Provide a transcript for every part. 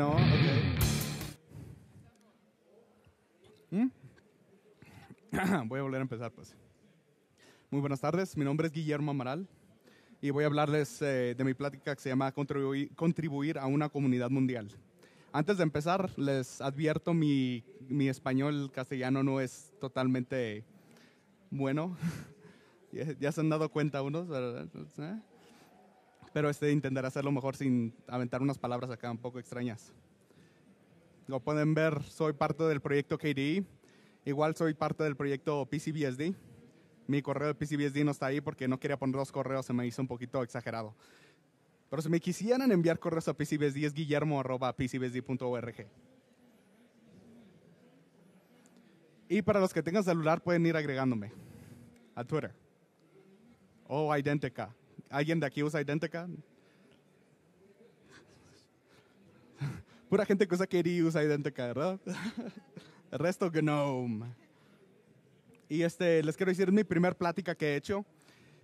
No, ¿Mm? voy a volver a empezar, pues. Muy buenas tardes, mi nombre es Guillermo Amaral y voy a hablarles eh, de mi plática que se llama contribuir, a una comunidad mundial. Antes de empezar, les advierto, mi, mi español castellano no es totalmente bueno. ya, se han dado cuenta unos, ¿Eh? pero este, intentaré hacerlo mejor sin aventar unas palabras acá un poco extrañas. Lo pueden ver, soy parte del proyecto KDE, igual soy parte del proyecto PCBSD. Mi correo de PCBSD no está ahí porque no quería poner dos correos, se me hizo un poquito exagerado. Pero si me quisieran enviar correos a PCBSD es guillermo.pcbsd.org. Y para los que tengan celular pueden ir agregándome a Twitter o Identica ¿Alguien de aquí usa Identica? Pura gente que usa usa Identica, ¿verdad? El resto, GNOME. Y este, les quiero decir, es mi primera plática que he hecho.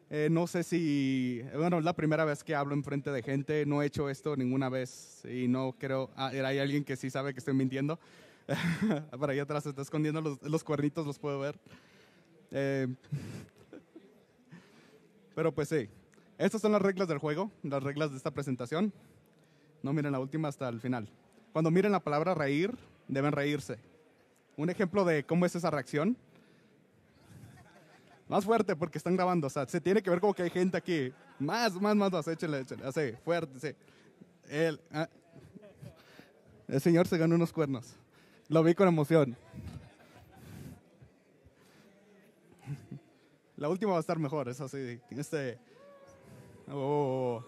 Eh, no sé si, bueno, es la primera vez que hablo enfrente de gente, no he hecho esto ninguna vez y no creo, ah, hay alguien que sí sabe que estoy mintiendo. Para allá atrás se está escondiendo los, los cuernitos, los puedo ver. Eh, pero pues sí. Estas son las reglas del juego, las reglas de esta presentación. No miren la última hasta el final. Cuando miren la palabra reír, deben reírse. Un ejemplo de cómo es esa reacción. Más fuerte porque están grabando, o sea, se tiene que ver como que hay gente aquí. Más, más, más, más, échale, échale, así, fuerte, sí. El, ah, el señor se ganó unos cuernos. Lo vi con emoción. La última va a estar mejor, es así. Este, Oh.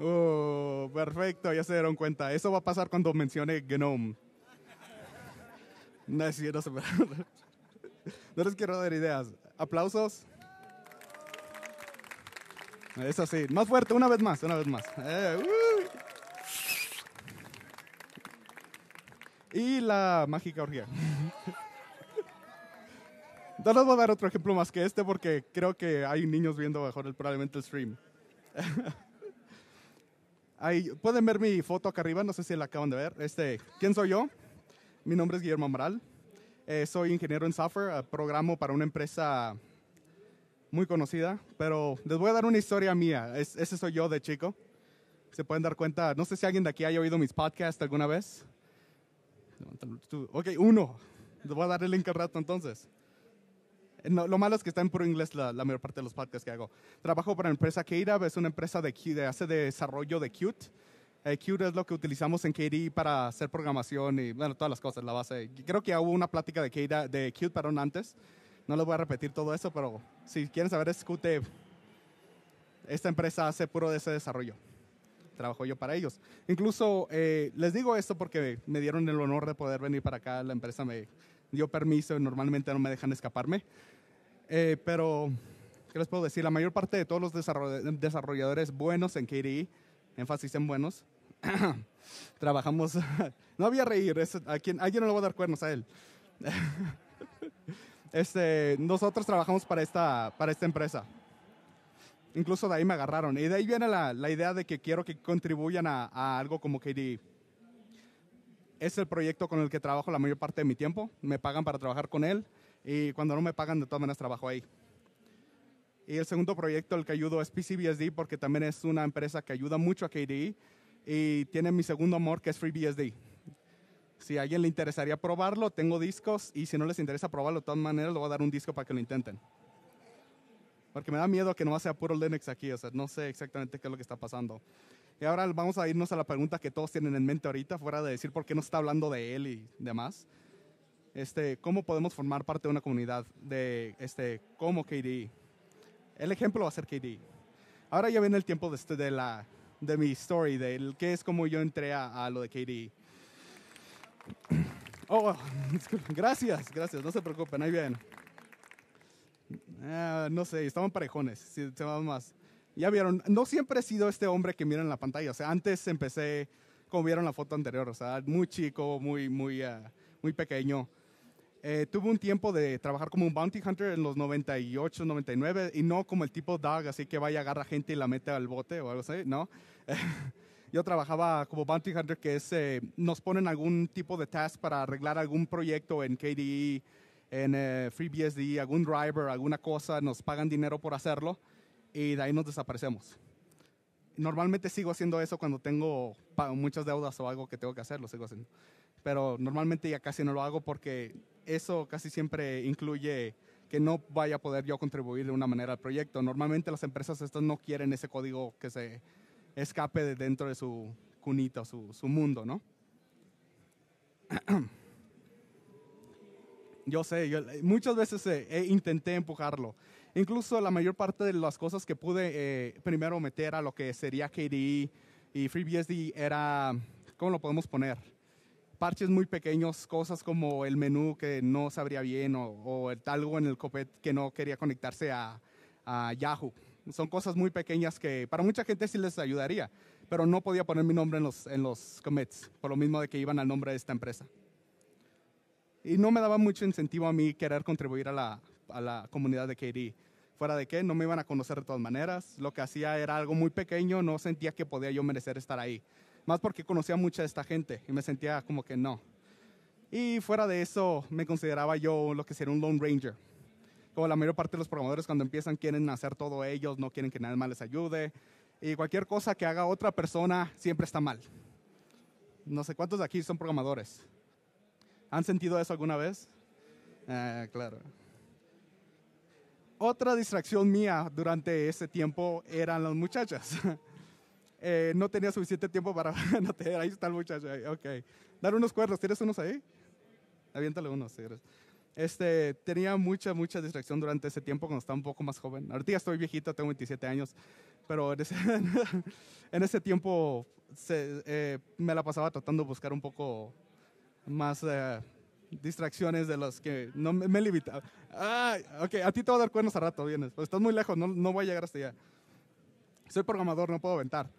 oh. perfecto, ya se dieron cuenta. Eso va a pasar cuando mencione GNOME. No, no les quiero dar ideas. Aplausos. Es así, más fuerte, una vez más, una vez más. Eh, y la mágica orgía. No les voy a dar otro ejemplo más que este porque creo que hay niños viendo mejor el, probablemente el stream. Ahí, Pueden ver mi foto acá arriba, no sé si la acaban de ver. Este, ¿Quién soy yo? Mi nombre es Guillermo Amaral. Eh, soy ingeniero en software, eh, programo para una empresa muy conocida, pero les voy a dar una historia mía. ese soy yo de chico. Se pueden dar cuenta, no sé si alguien de aquí haya oído mis podcasts alguna vez. Ok, uno. Les voy a dar el link al rato entonces lo malo es que está en puro inglés la, mayor parte de los podcasts que hago. Trabajo para la empresa KDAB, es una empresa de, hace desarrollo de Qt. Eh, Qt es lo que utilizamos en KDE para hacer programación y, bueno, todas las cosas, la base. Creo que hubo una plática de, KDA, de Qt, perdón, antes. No les voy a repetir todo eso, pero si quieren saber, es Qt. Esta empresa hace puro de ese desarrollo. Trabajo yo para ellos. Incluso eh, les digo esto porque me dieron el honor de poder venir para acá. La empresa me dio permiso, normalmente no me dejan escaparme. Eh, pero, ¿qué les puedo decir? La mayor parte de todos los desarrolladores buenos en KDE, énfasis en buenos, trabajamos. no había reír, a, quien, a alguien no le voy a dar cuernos a él. este, nosotros trabajamos para esta, para esta empresa. Incluso de ahí me agarraron. Y de ahí viene la, la idea de que quiero que contribuyan a, a algo como KDE es el proyecto con el que trabajo la mayor parte de mi tiempo. Me pagan para trabajar con él y cuando no me pagan, de todas maneras trabajo ahí. Y el segundo proyecto el que ayudo es PCBSD porque también es una empresa que ayuda mucho a KDE y tiene mi segundo amor que es FreeBSD. Si a alguien le interesaría probarlo, tengo discos y si no les interesa probarlo, de todas maneras le voy a dar un disco para que lo intenten. Porque me da miedo que no sea puro Linux aquí, o sea, no sé exactamente qué es lo que está pasando. Y ahora vamos a irnos a la pregunta que todos tienen en mente ahorita, fuera de decir por qué no está hablando de él y demás. Este, ¿Cómo podemos formar parte de una comunidad de este, como KD? El ejemplo va a ser KD. Ahora ya viene el tiempo de, este, de, la, de mi story, de qué es como yo entré a, lo de KD. Oh, gracias, gracias, no se preocupen, ahí bien. Ah, no sé, estaban parejones, si se más. Ya vieron, no siempre he sido este hombre que miran en la pantalla. O sea, antes empecé, como vieron la foto anterior, o sea, muy chico, muy, muy, ah, muy pequeño. Eh, tuve un tiempo de trabajar como un bounty hunter en los 98, 99, y no como el tipo dog, así que vaya, agarra gente y la mete al bote o algo así, ¿no? Yo trabajaba como bounty hunter, que es, eh, nos ponen algún tipo de task para arreglar algún proyecto en KDE, en eh, FreeBSD, algún driver, alguna cosa, nos pagan dinero por hacerlo y de ahí nos desaparecemos. Normalmente sigo haciendo eso cuando tengo muchas deudas o algo que tengo que hacer, lo sigo haciendo. Pero normalmente ya casi no lo hago porque eso casi siempre incluye que no vaya a poder yo contribuir de una manera al proyecto. Normalmente las empresas estas no quieren ese código que se escape de dentro de su cunita, su, su mundo, ¿no? yo sé, yo, muchas veces eh, eh, intenté empujarlo. Incluso la mayor parte de las cosas que pude eh, primero meter a lo que sería KDE y FreeBSD era, ¿cómo lo podemos poner? Parches muy pequeños, cosas como el menú que no sabría bien o, el talgo en el copet que no quería conectarse a, Yahoo. Son cosas muy pequeñas que para mucha gente sí les ayudaría, pero no podía poner mi nombre en los, en los commits, por lo mismo de que iban al nombre de esta empresa. Y no me daba mucho incentivo a mí querer contribuir a la, a la comunidad de KD. Fuera de qué no me iban a conocer de todas maneras, lo que hacía era algo muy pequeño, no sentía que podía yo merecer estar ahí. Más porque conocía mucha de esta gente y me sentía como que no. Y fuera de eso, me consideraba yo lo que sería un Lone Ranger. Como la mayor parte de los programadores cuando empiezan quieren hacer todo ellos, no quieren que nadie más les ayude. Y cualquier cosa que haga otra persona siempre está mal. No sé cuántos de aquí son programadores. ¿Han sentido eso alguna vez? Ah, claro otra distracción mía durante ese tiempo eran las muchachas. Eh, no tenía suficiente tiempo para Ahí está el muchacho. Ok. Dar unos cuernos. ¿Tienes unos ahí? Aviéntale unos. este, tenía mucha, mucha distracción durante ese tiempo cuando estaba un poco más joven. Ahorita ya estoy viejito, tengo 27 años. Pero en ese, tiempo se, eh, me la pasaba tratando de buscar un poco más... Eh, distracciones de las que no me, he limitado. Ah, okay a ti te va a dar cuernos a rato, vienes. Pues estás muy lejos, no, no voy a llegar hasta allá. Soy programador, no puedo aventar.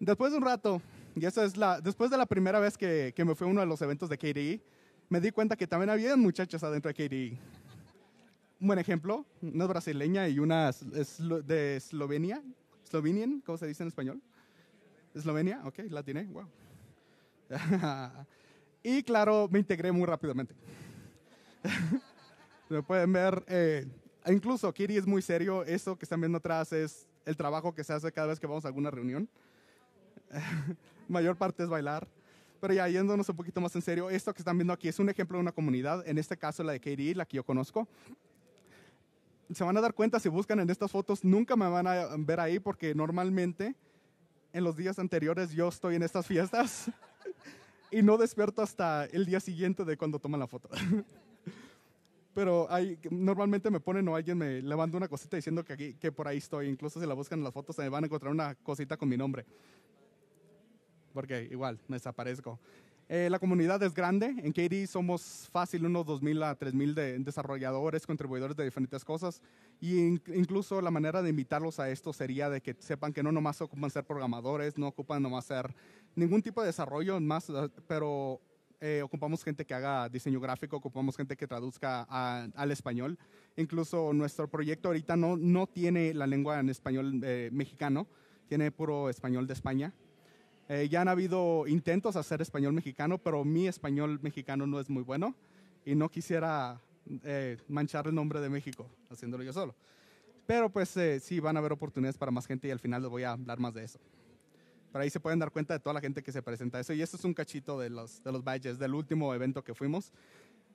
Después de un rato, y eso es la, después de la primera vez que, que me fue a uno de los eventos de KDE, me di cuenta que también había muchachas adentro de KDE. Un buen ejemplo, una brasileña y una es de Eslovenia. Slovenian, ¿cómo se dice en español? Eslovenia, ok, la tiene, wow. Y claro, me integré muy rápidamente. Lo pueden ver, eh, incluso Kiri es muy serio. Eso que están viendo atrás es el trabajo que se hace cada vez que vamos a alguna reunión. Mayor parte es bailar. Pero ya yéndonos un poquito más en serio, esto que están viendo aquí es un ejemplo de una comunidad, en este caso la de Kiri la que yo conozco. Se van a dar cuenta si buscan en estas fotos, nunca me van a ver ahí porque normalmente en los días anteriores yo estoy en estas fiestas. y no despierto hasta el día siguiente de cuando toman la foto. Pero normalmente me ponen o alguien me levanta una cosita diciendo que, aquí, que por ahí estoy. Incluso si la buscan en las fotos, se me van a encontrar una cosita con mi nombre. Porque igual, me desaparezco. Eh, la comunidad es grande. En KD somos fácil unos 2.000 a 3.000 de desarrolladores, contribuidores de diferentes cosas. Y incluso la manera de invitarlos a esto sería de que sepan que no nomás ocupan ser programadores, no ocupan nomás ser ningún tipo de desarrollo más, eh, pero eh, ocupamos gente que haga diseño gráfico, ocupamos gente que traduzca al español. Incluso nuestro proyecto ahorita no, tiene la lengua en español eh, mexicano, tiene puro español de España. ya han habido intentos a hacer español mexicano, pero mi español mexicano no es muy bueno y no quisiera manchar el nombre de México haciéndolo yo solo. Pero pues sí, van a haber oportunidades para más gente y al final les voy a hablar más de eso. Pero ahí se pueden dar cuenta de toda la gente que se presenta eso. Y esto es un cachito de los, de los badges del último evento que fuimos.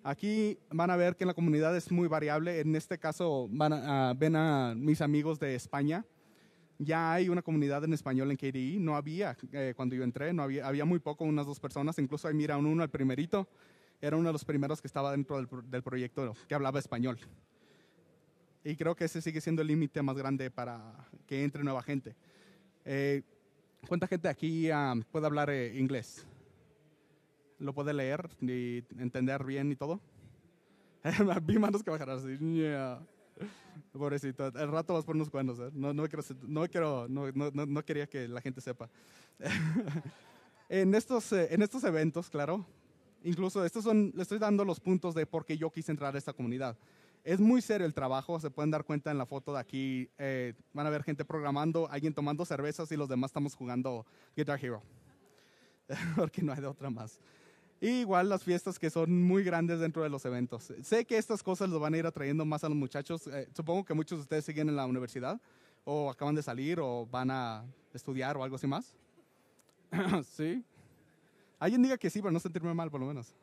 Aquí van a ver que la comunidad es muy variable. En este caso van a, ven a mis amigos de España. Ya hay una comunidad en español en KDI. E. No había eh, cuando yo entré, no había, muy poco, unas dos personas. Incluso ahí mira uno, el primerito, era uno de los primeros que estaba dentro del, proyecto que hablaba español. Y creo que ese sigue siendo el límite más grande para que entre nueva gente. Eh, ¿Cuánta gente aquí puede hablar eh, inglés? ¿Lo puede leer y entender bien y todo? Vi manos que bajaron así. Pobrecito, el rato vas por unos cuernos. ¿eh? No, no, quiero, no, quería que la gente sepa. en, estos, eh, en estos eventos, claro, incluso estos son, le estoy dando los puntos de por qué yo quise entrar a esta comunidad. Es muy serio el trabajo, se pueden dar cuenta en la foto de aquí. Eh, van a ver gente programando, alguien tomando cervezas y los demás estamos jugando Guitar Hero. Porque no hay de otra más. igual las fiestas que son muy grandes dentro de los eventos. Sé que estas cosas lo van a ir atrayendo más a los muchachos. Eh, supongo que muchos de ustedes siguen en la universidad o acaban de salir o van a estudiar o algo así más. sí. Alguien diga que sí para no sentirme mal por lo menos.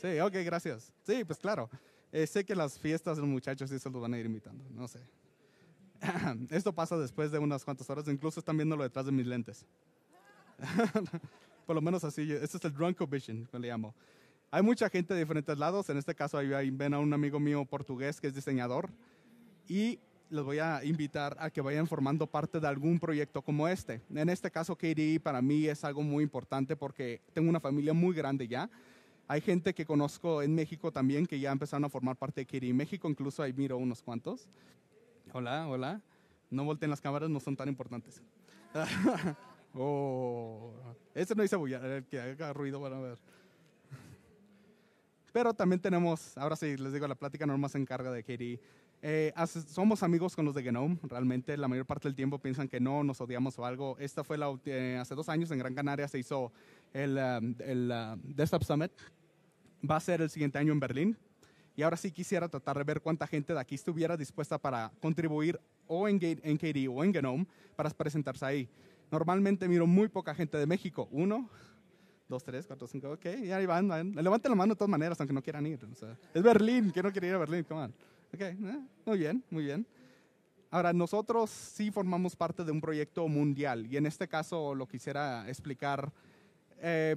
Sí, ok, gracias. Sí, pues claro. Eh, sé que las fiestas los muchachos sí se los van a ir invitando, no sé. Esto pasa después de unas cuantas horas, incluso están viéndolo detrás de mis lentes. Por lo menos así, este es el drunko vision, me le llamo. Hay mucha gente de diferentes lados, en este caso ahí ven a un amigo mío portugués que es diseñador y los voy a invitar a que vayan formando parte de algún proyecto como este. En este caso, KDE para mí es algo muy importante porque tengo una familia muy grande ya. Hay gente que conozco en México también que ya empezaron a formar parte de Kiri México, incluso ahí miro unos cuantos. Hola, hola. No volteen las cámaras, no son tan importantes. oh, ese no dice bullar, el que haga ruido van a ver. Pero también tenemos, ahora sí les digo, la plática más se encarga de Kiri. Eh, somos amigos con los de Genome, realmente la mayor parte del tiempo piensan que no, nos odiamos o algo. Esta fue la, eh, hace dos años en Gran Canaria se hizo el, um, el uh, Desktop Summit va a ser el siguiente año en Berlín. Y ahora sí quisiera tratar de ver cuánta gente de aquí estuviera dispuesta para contribuir o en, en KD o en Genome para presentarse ahí. Normalmente miro muy poca gente de México. Uno, dos, tres, cuatro, cinco. Ok, ahí van, Levanten la mano de todas maneras, aunque no quieran ir. es Berlín, que no quiere ir a Berlín, eh, muy bien, muy bien. Ahora, nosotros sí formamos parte de un proyecto mundial y en este caso lo quisiera explicar eh,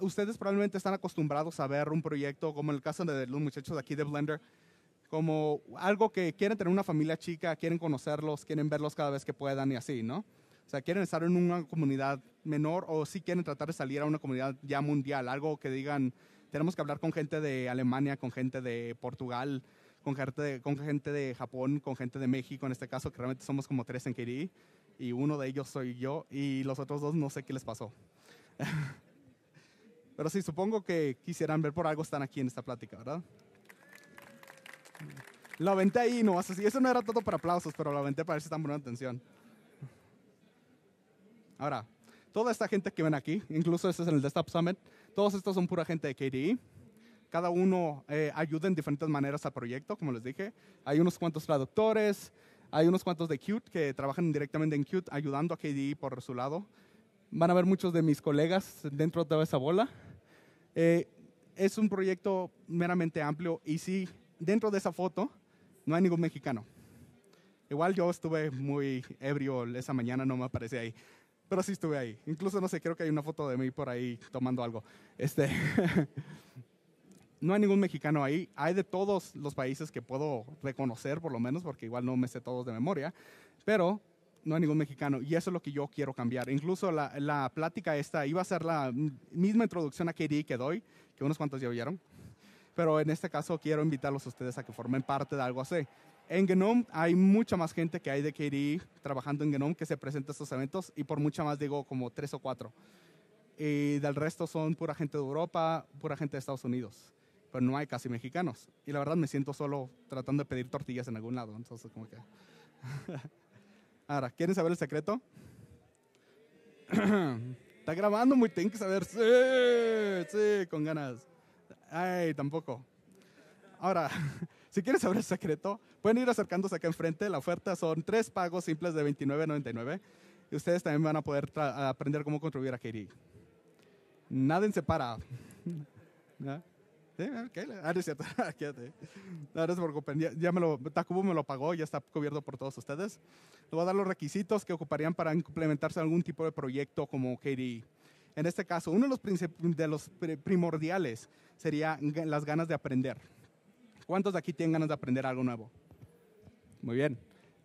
ustedes probablemente están acostumbrados a ver un proyecto como en el caso de los muchachos de aquí de Blender, como algo que quieren tener una familia chica, quieren conocerlos, quieren verlos cada vez que puedan y así, ¿no? O sea, quieren estar en una comunidad menor o sí quieren tratar de salir a una comunidad ya mundial, algo que digan, tenemos que hablar con gente de Alemania, con gente de Portugal, con gente de, con gente de Japón, con gente de México, en este caso, que realmente somos como tres en Kiri y uno de ellos soy yo, y los otros dos no sé qué les pasó. Pero sí, supongo que quisieran ver por algo están aquí en esta plática, ¿verdad? La aventé ahí, no así. Eso no era todo para aplausos, pero la aventé para ver si están poniendo atención. Ahora, toda esta gente que ven aquí, incluso este es el Desktop Summit, todos estos son pura gente de KDE. Cada uno eh, ayuda en diferentes maneras al proyecto, como les dije. Hay unos cuantos traductores, hay unos cuantos de Qt que trabajan directamente en Qt ayudando a KDE por su lado van a ver muchos de mis colegas dentro de toda esa bola. Eh, es un proyecto meramente amplio y sí, dentro de esa foto no hay ningún mexicano. Igual yo estuve muy ebrio esa mañana, no me aparecí ahí, pero sí estuve ahí. Incluso no sé, creo que hay una foto de mí por ahí tomando algo. Este, no hay ningún mexicano ahí. Hay de todos los países que puedo reconocer, por lo menos, porque igual no me sé todos de memoria, pero no hay ningún mexicano. Y eso es lo que yo quiero cambiar. Incluso la, la plática esta iba a ser la misma introducción a KDE que doy, que unos cuantos ya oyeron. Pero en este caso quiero invitarlos a ustedes a que formen parte de algo así. En Genome hay mucha más gente que hay de KDE trabajando en Genome que se presenta a estos eventos y por mucha más digo como tres o cuatro. Y del resto son pura gente de Europa, pura gente de Estados Unidos. Pero no hay casi mexicanos. Y la verdad me siento solo tratando de pedir tortillas en algún lado. Entonces como que... Ahora, ¿quieren saber el secreto? Está grabando muy, tienen que saber. Sí, sí, con ganas. Ay, tampoco. Ahora, si quieren saber el secreto, pueden ir acercándose acá enfrente. La oferta son tres pagos simples de $29.99 y ustedes también van a poder aprender cómo contribuir a Katie. Nada se para. Ah, es cierto. Ah, no, se Ya, me lo, Tacubo me lo pagó, ya está cubierto por todos ustedes. Les voy a dar los requisitos que ocuparían para implementarse algún tipo de proyecto como KDE. En este caso, uno de los, de los primordiales sería las ganas de aprender. ¿Cuántos de aquí tienen ganas de aprender algo nuevo? Muy bien.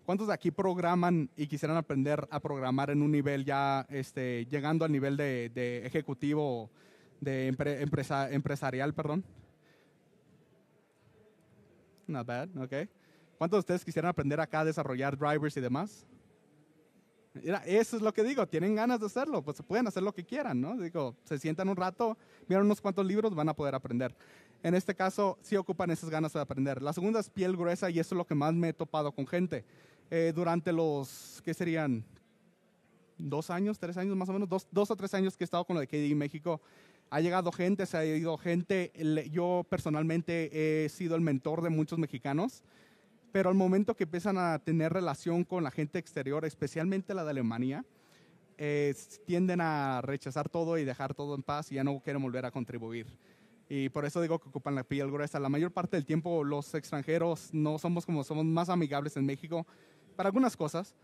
¿Cuántos de aquí programan y quisieran aprender a programar en un nivel ya, este, llegando al nivel de, ejecutivo, de empresa, empresarial, perdón? ¿Cuántos de ustedes quisieran aprender acá a desarrollar drivers y demás? eso es lo que digo, tienen ganas de hacerlo, pues pueden hacer lo que quieran, ¿no? Digo, se sientan un rato, miran unos cuantos libros, van a poder aprender. En este caso, sí ocupan esas ganas de aprender. La segunda es piel gruesa y eso es lo que más me he topado con gente. Eh, durante los, ¿qué serían? Dos años, tres años más o menos, dos, dos o tres años que he estado con lo de KDI e México, ha llegado gente, se ha ido gente. Yo personalmente he sido el mentor de muchos mexicanos, pero al momento que empiezan a tener relación con la gente exterior, especialmente la de Alemania, eh, tienden a rechazar todo y dejar todo en paz y ya no quieren volver a contribuir. Y por eso digo que ocupan la piel gruesa. La mayor parte del tiempo los extranjeros no somos como somos más amigables en México para algunas cosas.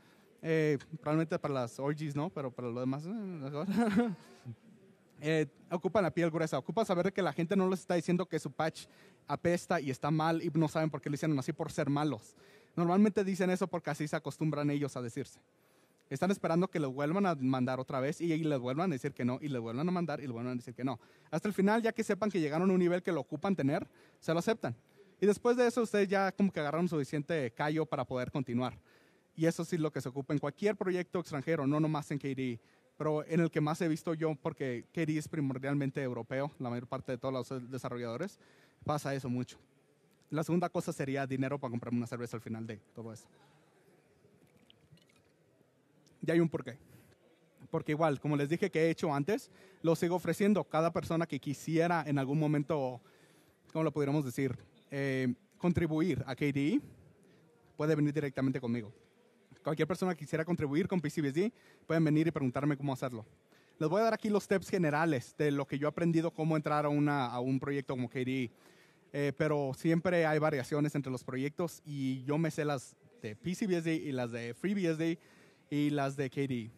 Eh, probablemente para las orgies, ¿no? Pero para lo demás... Eh, Eh, ocupan la piel gruesa, ocupan saber que la gente no les está diciendo que su patch apesta y está mal y no saben por qué lo hicieron así por ser malos. Normalmente dicen eso porque así se acostumbran ellos a decirse. Están esperando que lo vuelvan a mandar otra vez y, le les vuelvan a decir que no, y les vuelvan a mandar y les vuelvan a decir que no. Hasta el final, ya que sepan que llegaron a un nivel que lo ocupan tener, se lo aceptan. Y después de eso, ustedes ya como que agarraron suficiente callo para poder continuar. Y eso sí es lo que se ocupa en cualquier proyecto extranjero, no nomás en KDE pero en el que más he visto yo, porque KDE es primordialmente europeo, la mayor parte de todos los desarrolladores, pasa eso mucho. La segunda cosa sería dinero para comprarme una cerveza al final de todo eso. Y hay un porqué. Porque igual, como les dije que he hecho antes, lo sigo ofreciendo. Cada persona que quisiera en algún momento, ¿cómo lo pudiéramos decir? Eh, contribuir a KDE, puede venir directamente conmigo cualquier persona que quisiera contribuir con PCBSD, pueden venir y preguntarme cómo hacerlo. Les voy a dar aquí los steps generales de lo que yo he aprendido, cómo entrar a, un proyecto como KDE. Eh, pero siempre hay variaciones entre los proyectos y yo me sé las de PCBSD y las de FreeBSD y las de KDE.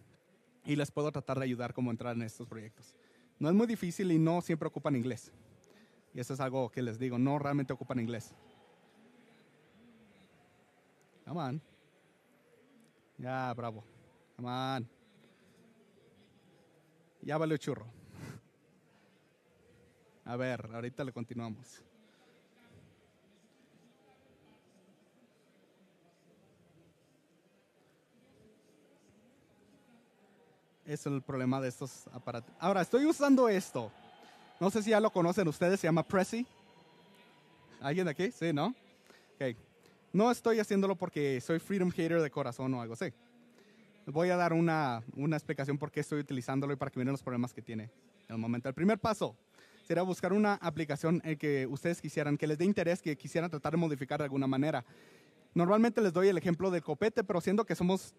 Y les puedo tratar de ayudar cómo entrar en estos proyectos. No es muy difícil y no siempre ocupan inglés. Y eso es algo que les digo, no realmente ocupan inglés. Come on. Ya, bravo. Amán. Ya valió churro. A ver, ahorita le continuamos. es el problema de estos aparatos. Ahora, estoy usando esto. No sé si ya lo conocen ustedes, se llama Prezi. ¿Alguien de aquí? Sí, ¿no? Ok. No estoy haciéndolo porque soy freedom hater de corazón o algo así. Voy a dar una, una explicación por qué estoy utilizándolo y para que miren los problemas que tiene en el momento. El primer paso será buscar una aplicación en que ustedes quisieran, que les dé interés, que quisieran tratar de modificar de alguna manera. Normalmente les doy el ejemplo de copete, pero siendo que somos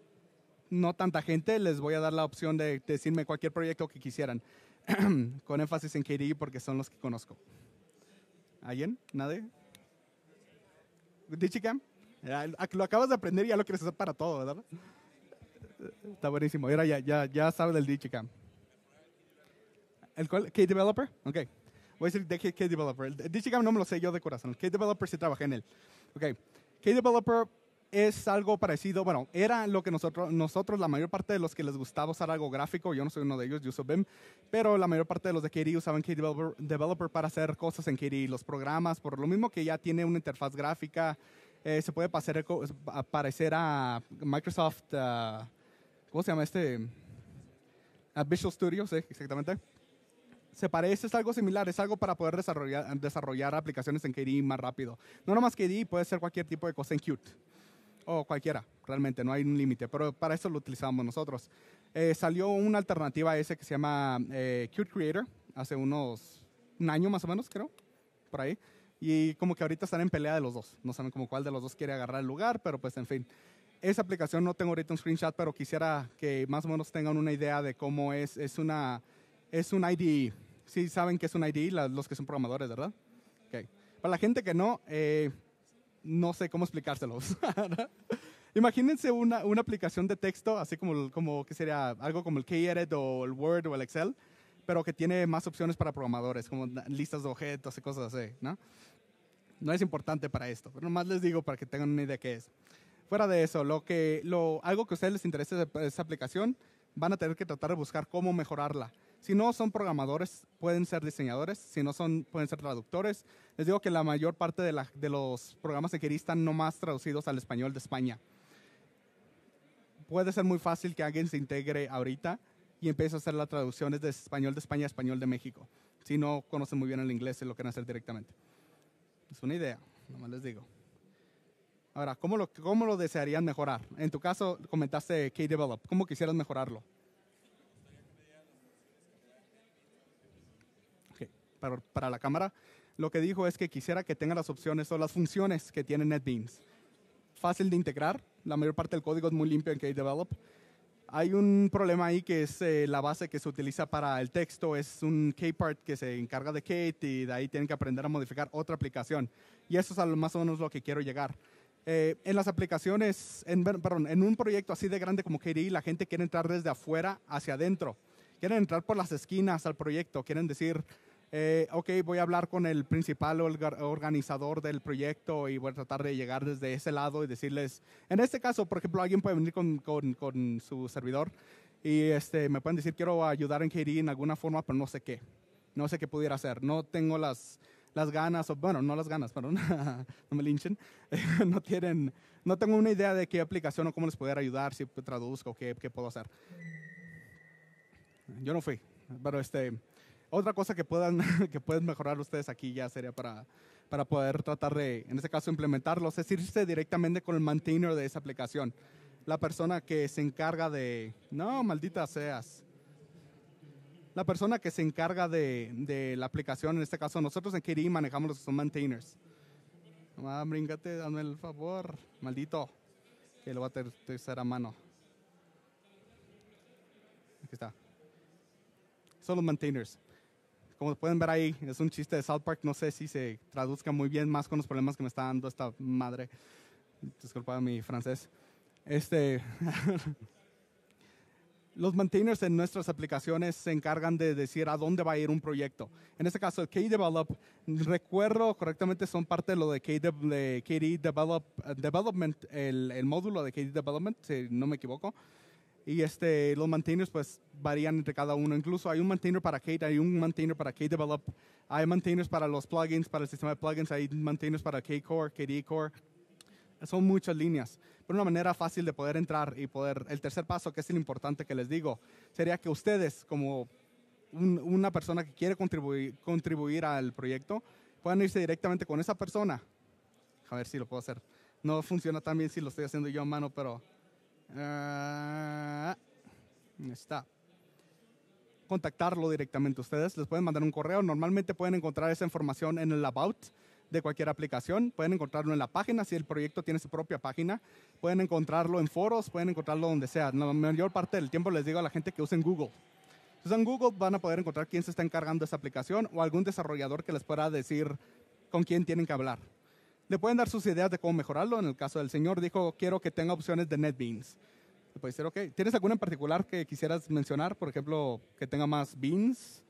no tanta gente, les voy a dar la opción de decirme cualquier proyecto que quisieran, con énfasis en KDE porque son los que conozco. ¿Alguien? ¿Nadie? Digicam. Ah, lo acabas de aprender y ya lo quieres usar para todo, ¿verdad? Está buenísimo. Era ya, ya, ya sabe del Digicam. ¿El cual? ¿K-Developer? Ok. Voy a decir de qué developer El Digicam no me lo sé yo de corazón. El K-Developer sí trabajé en él. Ok. K-Developer es algo parecido, bueno, era lo que nosotros, nosotros, la mayor parte de los que les gustaba usar algo gráfico, yo no soy uno de ellos, yo uso BIM, pero la mayor parte de los de KDE usaban KDE Developer, para hacer cosas en KDE, los programas, por lo mismo que ya tiene una interfaz gráfica, eh, se puede parecer a Microsoft, uh, ¿cómo se llama este? A Visual Studio, exactamente. Se parece, es algo similar, es algo para poder desarrollar, desarrollar aplicaciones en KDE más rápido. No nomás KDE, puede ser cualquier tipo de cosa en Qt o cualquiera, realmente no hay un límite, pero para eso lo utilizamos nosotros. Eh, salió una alternativa a ese que se llama eh, Creator hace unos un año más o menos, creo, por ahí. Y como que ahorita están en pelea de los dos. No saben como cuál de los dos quiere agarrar el lugar, pero pues en fin. Esa aplicación no tengo ahorita un screenshot, pero quisiera que más o menos tengan una idea de cómo es. Es una es un IDE. Sí saben que es un IDE, los que son programadores, ¿verdad? Okay. Para la gente que no, eh, no sé cómo explicárselos. Imagínense una, una, aplicación de texto, así como, como que sería algo como el k o el Word o el Excel, pero que tiene más opciones para programadores, como listas de objetos y cosas así, ¿no? es importante para esto, pero nomás les digo para que tengan una idea qué es. Fuera de eso, lo que, lo, algo que a ustedes les interese de esa aplicación, van a tener que tratar de buscar cómo mejorarla. Si no son programadores, pueden ser diseñadores, si no son, pueden ser traductores. Les digo que la mayor parte de, los programas de Kiri están más traducidos al español de España. Puede ser muy fácil que alguien se integre ahorita y empiece a hacer las traducciones de español de España a español de México, si no conocen muy bien el inglés y lo quieren hacer directamente. Es una idea, nomás les digo. Ahora, ¿cómo lo, desearían mejorar? En tu caso, comentaste KDevelop. ¿Cómo quisieras mejorarlo? para, la cámara, lo que dijo es que quisiera que tenga las opciones o las funciones que tiene NetBeans. Fácil de integrar, la mayor parte del código es muy limpio en KDevelop. Hay un problema ahí que es eh, la base que se utiliza para el texto, es un Kpart que se encarga de Kate y de ahí tienen que aprender a modificar otra aplicación. Y eso es a lo, más o menos lo que quiero llegar. Eh, en las aplicaciones, en, perdón, en un proyecto así de grande como KDE, la gente quiere entrar desde afuera hacia adentro. Quieren entrar por las esquinas al proyecto, quieren decir, eh, ok, voy a hablar con el principal organizador del proyecto y voy a tratar de llegar desde ese lado y decirles, en este caso, por ejemplo, alguien puede venir con, con, su servidor y este, me pueden decir, quiero ayudar en KD en alguna forma, pero no sé qué, no sé qué pudiera hacer, no tengo las, las ganas, o bueno, no las ganas, perdón, no me linchen, no tienen, no tengo una idea de qué aplicación o cómo les pudiera ayudar, si traduzco, qué puedo hacer. Yo no fui, pero este otra cosa que puedan que pueden mejorar ustedes aquí ya sería para, para poder tratar de, en este caso, implementarlos, es irse directamente con el maintainer de esa aplicación. La persona que se encarga de, no, maldita seas. La persona que se encarga de, de la aplicación, en este caso, nosotros en KDE manejamos los son maintainers. Ah, bríngate, dame el favor, maldito, que lo va a utilizar a mano. Aquí está. Son los maintainers. Como pueden ver ahí, es un chiste de South Park. No sé si se traduzca muy bien más con los problemas que me está dando esta madre. Disculpa mi francés. Este. los maintainers en nuestras aplicaciones se encargan de decir a dónde va a ir un proyecto. En este caso, KDEvelop, develop recuerdo correctamente, son parte de lo de, KDevelop, eh, Development, el, el, módulo de KDevelop, Development, si no me equivoco y este, los maintainers pues varían entre cada uno. Incluso hay un maintainer para Kate, hay un maintainer para Kate develop hay maintainers para los plugins, para el sistema de plugins, hay maintainers para Kate core Core. Son muchas líneas, pero una manera fácil de poder entrar y poder... El tercer paso, que es el importante que les digo, sería que ustedes, como una persona que quiere contribuir, contribuir al proyecto, puedan irse directamente con esa persona. A ver si lo puedo hacer. No funciona tan bien si lo estoy haciendo yo a mano, pero Ah, está. Contactarlo directamente ustedes. Les pueden mandar un correo. Normalmente pueden encontrar esa información en el About de cualquier aplicación. Pueden encontrarlo en la página, si el proyecto tiene su propia página. Pueden encontrarlo en foros, pueden encontrarlo donde sea. La mayor parte del tiempo les digo a la gente que usen Google. Si usan Google van a poder encontrar quién se está encargando de esa aplicación o algún desarrollador que les pueda decir con quién tienen que hablar le pueden dar sus ideas de cómo mejorarlo. En el caso del señor dijo, quiero que tenga opciones de NetBeans. Le puede decir, ok, ¿tienes alguna en particular que quisieras mencionar? Por ejemplo, que tenga más beans.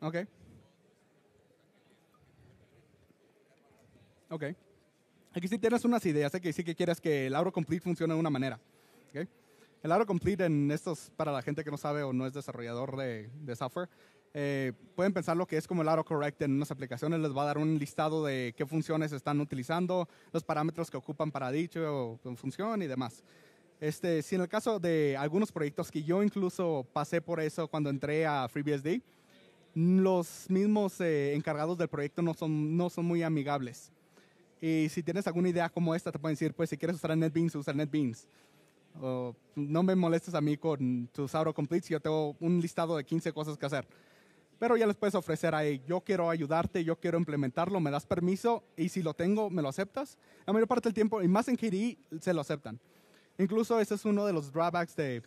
Ok. Ok. Aquí sí tienes unas ideas, aquí ¿eh? sí que quieres que el complete funcione de una manera. Okay. El complete en estos, para la gente que no sabe o no es desarrollador de software, eh, pueden pensar lo que es como el auto-correct en unas aplicaciones, les va a dar un listado de qué funciones están utilizando, los parámetros que ocupan para dicho función y demás. Este, si en el caso de algunos proyectos que yo incluso pasé por eso cuando entré a FreeBSD, los mismos eh, encargados del proyecto no son, no son muy amigables. Y si tienes alguna idea como esta, te pueden decir, pues si quieres usar NetBeans, usa NetBeans. O, no me molestes a mí con tus autocompletes, yo tengo un listado de 15 cosas que hacer pero ya les puedes ofrecer ahí, yo quiero ayudarte, yo quiero implementarlo, me das permiso y si lo tengo, me lo aceptas. La mayor parte del tiempo, y más en KDE, se lo aceptan. Incluso ese es uno de los drawbacks de...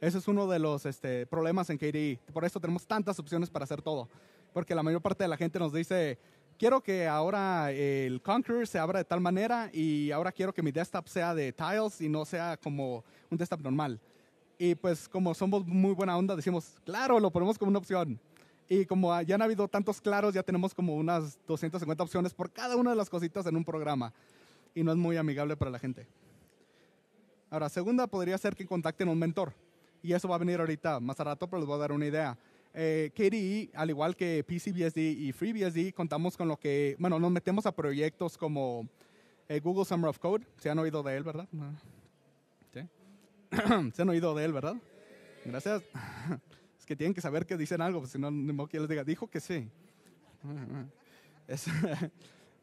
Ese es uno de los este, problemas en KDE. Por eso tenemos tantas opciones para hacer todo. Porque la mayor parte de la gente nos dice, quiero que ahora el Conqueror se abra de tal manera y ahora quiero que mi desktop sea de tiles y no sea como un desktop normal y pues como somos muy buena onda, decimos, claro, lo ponemos como una opción. Y como ya han habido tantos claros, ya tenemos como unas 250 opciones por cada una de las cositas en un programa. Y no es muy amigable para la gente. Ahora, segunda podría ser que contacten a un mentor. Y eso va a venir ahorita, más a rato, pero les voy a dar una idea. Eh, al igual que PCBSD y FreeBSD, contamos con lo que, bueno, nos metemos a proyectos como eh, Google Summer of Code. Se han oído de él, ¿verdad? No. Se han oído de él, ¿verdad? Gracias. Es que tienen que saber que dicen algo, pues, si no, ni modo que les diga, dijo que sí.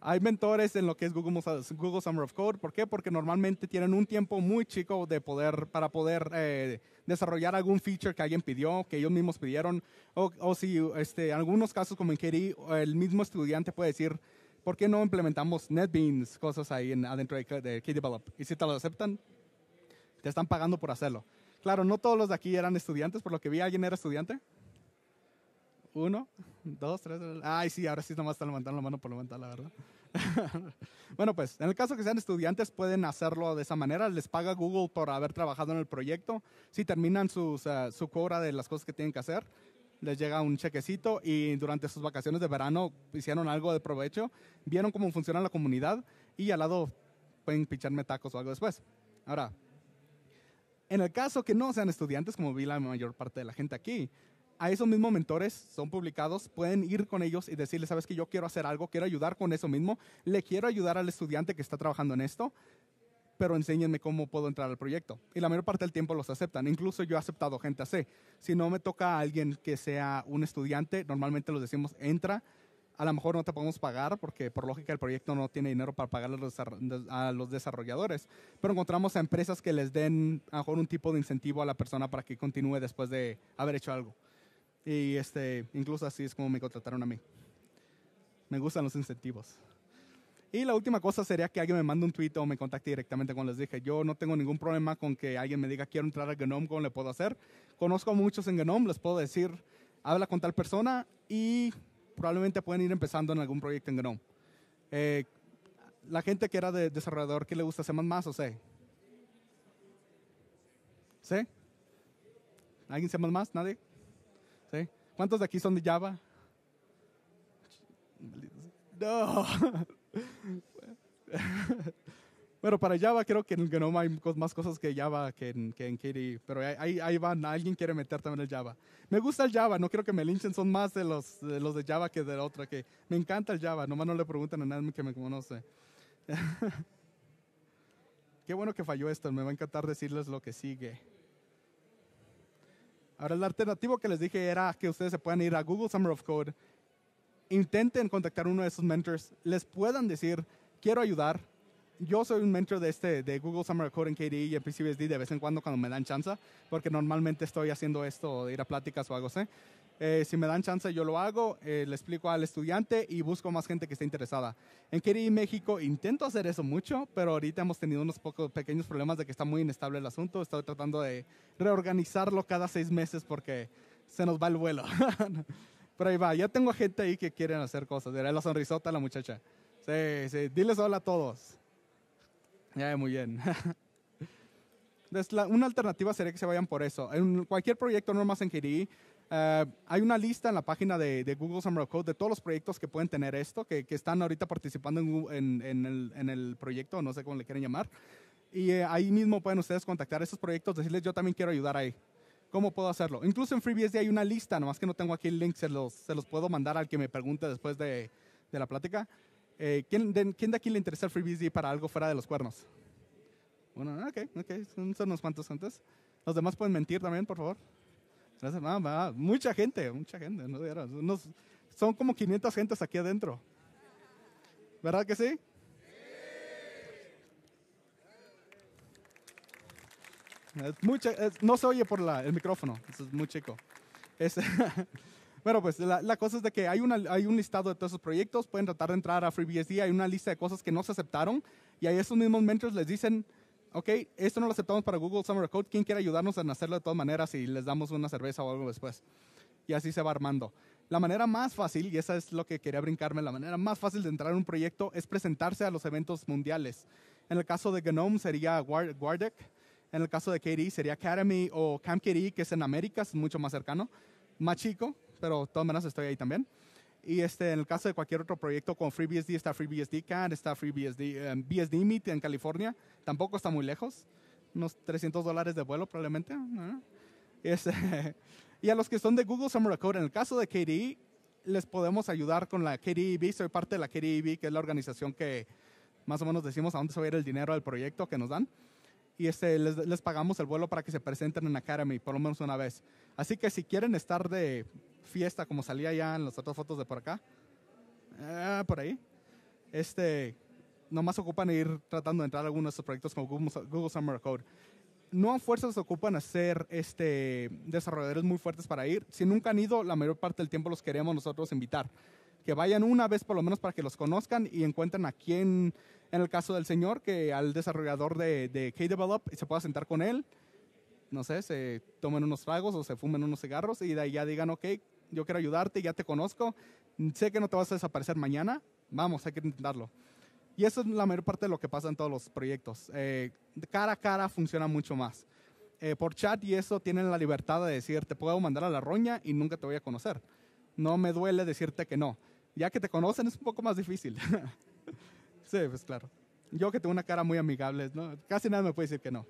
hay mentores en lo que es Google, Google, Summer of Code. ¿Por qué? Porque normalmente tienen un tiempo muy chico de poder, para poder eh, desarrollar algún feature que alguien pidió, que ellos mismos pidieron. O, o si este, en algunos casos como en KDE, el mismo estudiante puede decir, ¿por qué no implementamos NetBeans, cosas ahí en, adentro de, de KDevelop? Y si te lo aceptan, te están pagando por hacerlo. Claro, no todos los de aquí eran estudiantes, por lo que vi, ¿alguien era estudiante? Uno, dos, tres. Ay, sí, ahora sí nomás están levantando la mano por levantar, la verdad. bueno, pues, en el caso que sean estudiantes, pueden hacerlo de esa manera. Les paga Google por haber trabajado en el proyecto. Si terminan su cobra de las cosas que tienen que hacer, les llega un chequecito y durante sus vacaciones de verano hicieron algo de provecho, vieron cómo funciona la comunidad y al lado pueden picharme tacos o algo después. Ahora, en el caso que no sean estudiantes, como vi la mayor parte de la gente aquí, a esos mismos mentores son publicados, pueden ir con ellos y decirles, sabes que yo quiero hacer algo, quiero ayudar con eso mismo, le quiero ayudar al estudiante que está trabajando en esto, pero enséñenme cómo puedo entrar al proyecto. Y la mayor parte del tiempo los aceptan. Incluso yo he aceptado gente así. Si no me toca a alguien que sea un estudiante, normalmente los decimos, entra, a lo mejor no te podemos pagar porque por lógica el proyecto no tiene dinero para pagar a los desarrolladores, pero encontramos a empresas que les den a lo mejor un tipo de incentivo a la persona para que continúe después de haber hecho algo. Y este, incluso así es como me contrataron a mí. Me gustan los incentivos. Y la última cosa sería que alguien me mande un tweet o me contacte directamente, cuando les dije. Yo no tengo ningún problema con que alguien me diga, quiero entrar a Gnome, ¿cómo le puedo hacer? Conozco a muchos en Gnome, les puedo decir, habla con tal persona y probablemente pueden ir empezando en algún proyecto en GNOME. Eh, la gente que era de desarrollador, ¿qué le gusta? más o C? ¿C? ¿Alguien ¿Sí? alguien más? ¿Sí? ¿Cuántos de aquí son de Java? No. Pero para Java creo que en Genoma hay más cosas que Java que en, que KDE, pero ahí, van, alguien quiere meter también el Java. Me gusta el Java, no creo que me linchen, son más de los de, Java que de la otra, que me encanta el Java, nomás no le preguntan a nadie que me conoce. Qué bueno que falló esto, me va a encantar decirles lo que sigue. Ahora, el alternativo que les dije era que ustedes se puedan ir a Google Summer of Code, intenten contactar a uno de sus mentors, les puedan decir, quiero ayudar, yo soy un mentor de este, de Google Summer of Code en KDE y en PCBSD de vez en cuando cuando me dan chance, porque normalmente estoy haciendo esto, de ir a pláticas o algo así. Eh, si me dan chance, yo lo hago, eh, le explico al estudiante y busco más gente que esté interesada. En KDE México intento hacer eso mucho, pero ahorita hemos tenido unos pocos pequeños problemas de que está muy inestable el asunto. Estoy tratando de reorganizarlo cada seis meses porque se nos va el vuelo. pero ahí va, ya tengo gente ahí que quieren hacer cosas. Era la sonrisota la muchacha. sí, diles hola a todos ya muy bien. una alternativa sería que se vayan por eso. En cualquier proyecto, no más en KDE, eh, hay una lista en la página de, de, Google Summer of Code de todos los proyectos que pueden tener esto, que, que están ahorita participando en, en, en, el, en, el, proyecto, no sé cómo le quieren llamar. Y eh, ahí mismo pueden ustedes contactar esos proyectos, decirles yo también quiero ayudar ahí. ¿Cómo puedo hacerlo? Incluso en FreeBSD hay una lista, nomás que no tengo aquí el link, se los, se los puedo mandar al que me pregunte después de, de la plática. Eh, ¿quién, de, ¿quién, aquí le interesa el FreeBSD para algo fuera de los cuernos? Bueno, ah, ok, ok, son, unos cuantos antes. Los demás pueden mentir también, por favor. Gracias, mucha gente, mucha gente. ¿no? son como 500 gentes aquí adentro. ¿Verdad que sí? Es no se oye por el micrófono, es muy chico. Es, Bueno, pues la, cosa es de que hay, hay un listado de todos esos proyectos, pueden tratar de entrar a FreeBSD, hay una lista de cosas que no se aceptaron y ahí esos mismos mentors les dicen, ok, esto no lo aceptamos para Google Summer Code, ¿quién quiere ayudarnos en hacerlo de todas maneras y les damos una cerveza o algo después? Y así se va armando. La manera más fácil, y esa es lo que quería brincarme, la manera más fácil de entrar en un proyecto es presentarse a los eventos mundiales. En el caso de GNOME sería Guardec, en el caso de KDE sería Academy o Camp KDE, que es en América, es mucho más cercano, más chico pero de todas estoy ahí también. Y este, en el caso de cualquier otro proyecto con FreeBSD, está FreeBSD Can está FreeBSD em, BSD Meet en California, tampoco está muy lejos, unos 300 dólares de vuelo probablemente. Este, y a los que son de Google Summer Code, en el caso de KDE, les podemos ayudar con la KDEB, soy parte de la KDEB, que es la organización que más o menos decimos a dónde se va a ir el dinero del proyecto que nos dan y este, les, les, pagamos el vuelo para que se presenten en Academy por lo menos una vez. Así que si quieren estar de fiesta, como salía ya en las otras fotos de por acá, eh, por ahí, este, nomás ocupan ir tratando de entrar a algunos de estos proyectos como Google, Summer Code. No a fuerzas ocupan hacer este, desarrolladores muy fuertes para ir. Si nunca han ido, la mayor parte del tiempo los queremos nosotros invitar que vayan una vez por lo menos para que los conozcan y encuentren a quién, en el caso del señor, que al desarrollador de, de y se pueda sentar con él, no sé, se tomen unos tragos o se fumen unos cigarros y de ahí ya digan, ok, yo quiero ayudarte, ya te conozco, sé que no te vas a desaparecer mañana, vamos, hay que intentarlo. Y eso es la mayor parte de lo que pasa en todos los proyectos. Eh, cara a cara funciona mucho más. Eh, por chat y eso tienen la libertad de decir, te puedo mandar a la roña y nunca te voy a conocer. No me duele decirte que no. Ya que te conocen es un poco más difícil. sí, pues claro. Yo que tengo una cara muy amigable, ¿no? casi nadie me puede decir que no.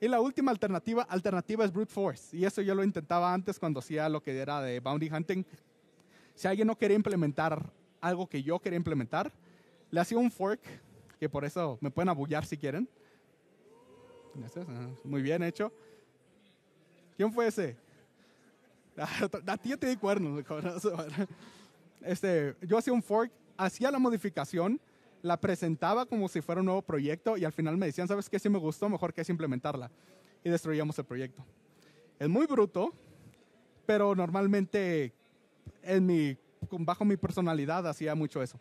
Y la última alternativa, alternativa es brute force. Y eso yo lo intentaba antes cuando hacía lo que era de bounty hunting. Si alguien no quería implementar algo que yo quería implementar, le hacía un fork, que por eso me pueden abullar si quieren. Ah, muy bien hecho. ¿Quién fue ese? A ti yo te di cuernos este, yo hacía un fork, hacía la modificación, la presentaba como si fuera un nuevo proyecto y al final me decían, ¿sabes qué? Si me gustó, mejor que es implementarla. Y destruíamos el proyecto. Es muy bruto, pero normalmente en mi, bajo mi personalidad hacía mucho eso.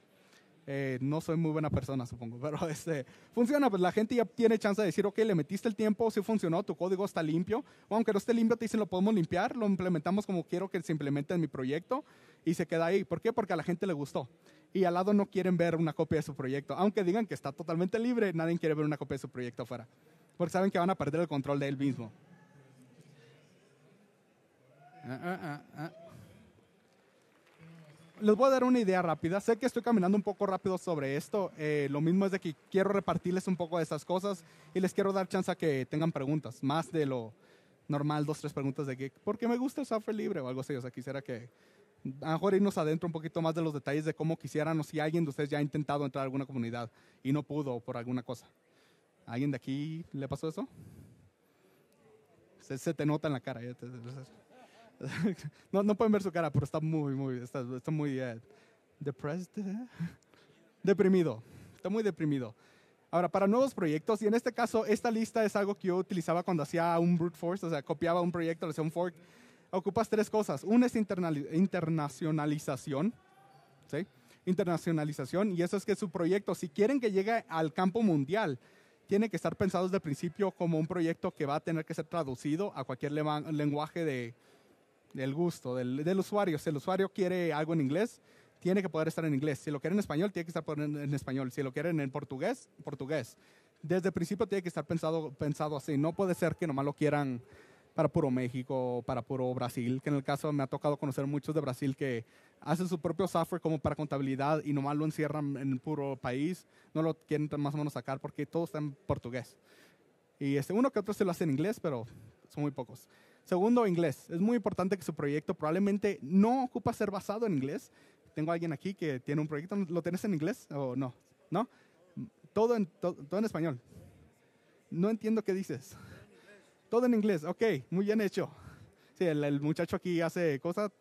Eh, no soy muy buena persona, supongo, pero este, funciona, pues la gente ya tiene chance de decir, ok, le metiste el tiempo, sí funcionó, tu código está limpio, o aunque no esté limpio, te dicen, lo podemos limpiar, lo implementamos como quiero que se implemente en mi proyecto, y se queda ahí. ¿Por qué? Porque a la gente le gustó. Y al lado no quieren ver una copia de su proyecto, aunque digan que está totalmente libre, nadie quiere ver una copia de su proyecto afuera, porque saben que van a perder el control de él mismo. Ah, ah, ah, ah les voy a dar una idea rápida. Sé que estoy caminando un poco rápido sobre esto. lo mismo es de que quiero repartirles un poco de esas cosas y les quiero dar chance a que tengan preguntas, más de lo normal, dos, tres preguntas de geek. Porque me gusta el software libre o algo así? O sea, quisiera que a mejor irnos adentro un poquito más de los detalles de cómo quisieran o si alguien de ustedes ya ha intentado entrar a alguna comunidad y no pudo por alguna cosa. ¿Alguien de aquí le pasó eso? Se, te nota en la cara. no, no pueden ver su cara, pero está muy, muy, está, muy eh, eh. deprimido, está muy deprimido. Ahora, para nuevos proyectos, y en este caso, esta lista es algo que yo utilizaba cuando hacía un brute force, o sea, copiaba un proyecto, le hacía un fork. Ocupas tres cosas. Una es internacionalización, ¿sí? Internacionalización, y eso es que su proyecto, si quieren que llegue al campo mundial, tiene que estar pensado desde el principio como un proyecto que va a tener que ser traducido a cualquier lenguaje de, el gusto del, usuario. Si el usuario quiere algo en inglés, tiene que poder estar en inglés. Si lo quiere en español, tiene que estar en, en español. Si lo quieren en portugués, portugués. Desde el principio tiene que estar pensado, pensado así. No puede ser que nomás lo quieran para puro México, para puro Brasil, que en el caso me ha tocado conocer muchos de Brasil que hacen su propio software como para contabilidad y nomás lo encierran en puro país, no lo quieren más o menos sacar porque todo está en portugués. Y este, uno que otro se lo hace en inglés, pero son muy pocos. Segundo, inglés. Es muy importante que su proyecto probablemente no ocupa ser basado en inglés. Tengo alguien aquí que tiene un proyecto, ¿lo tenés en inglés o no? ¿No? Todo en, todo en español. No entiendo qué dices. Todo en inglés, ok, muy bien hecho. Sí, el, muchacho aquí hace cosas.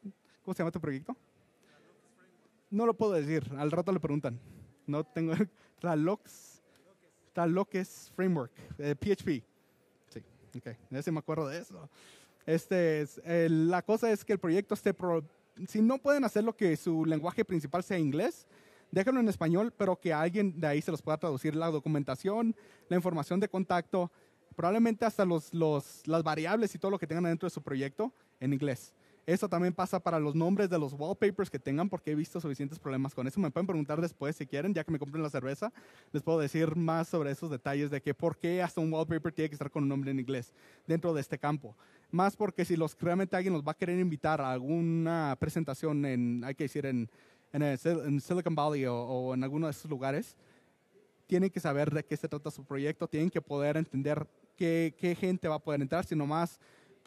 ¿Cómo se llama tu proyecto? No lo puedo decir, al rato le preguntan. No tengo. Tralox. es Framework, PHP. Eh, sí, ok, ya si me acuerdo de eso. Este eh, la cosa es que el proyecto esté... si no pueden hacerlo que su lenguaje principal sea inglés, déjenlo en español, pero que alguien de ahí se los pueda traducir la documentación, la información de contacto, probablemente hasta los, las variables y todo lo que tengan dentro de su proyecto en inglés. Eso también pasa para los nombres de los wallpapers que tengan, porque he visto suficientes problemas con eso. Me pueden preguntar después si quieren, ya que me compren la cerveza. Les puedo decir más sobre esos detalles de que por qué hasta un wallpaper tiene que estar con un nombre en inglés dentro de este campo. Más porque si los realmente alguien los va a querer invitar a alguna presentación en, hay que decir, en, en, Silicon Valley o, en alguno de esos lugares, tienen que saber de qué se trata su proyecto, tienen que poder entender qué, qué gente va a poder entrar, sino más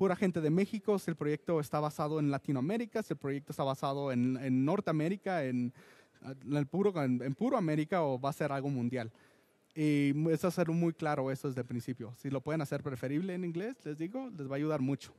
pura gente de México, si el proyecto está basado en Latinoamérica, si el proyecto está basado en, Norteamérica, en, el puro, en, puro América o va a ser algo mundial. Y es hacer muy claro eso desde el principio. Si lo pueden hacer preferible en inglés, les digo, les va a ayudar mucho.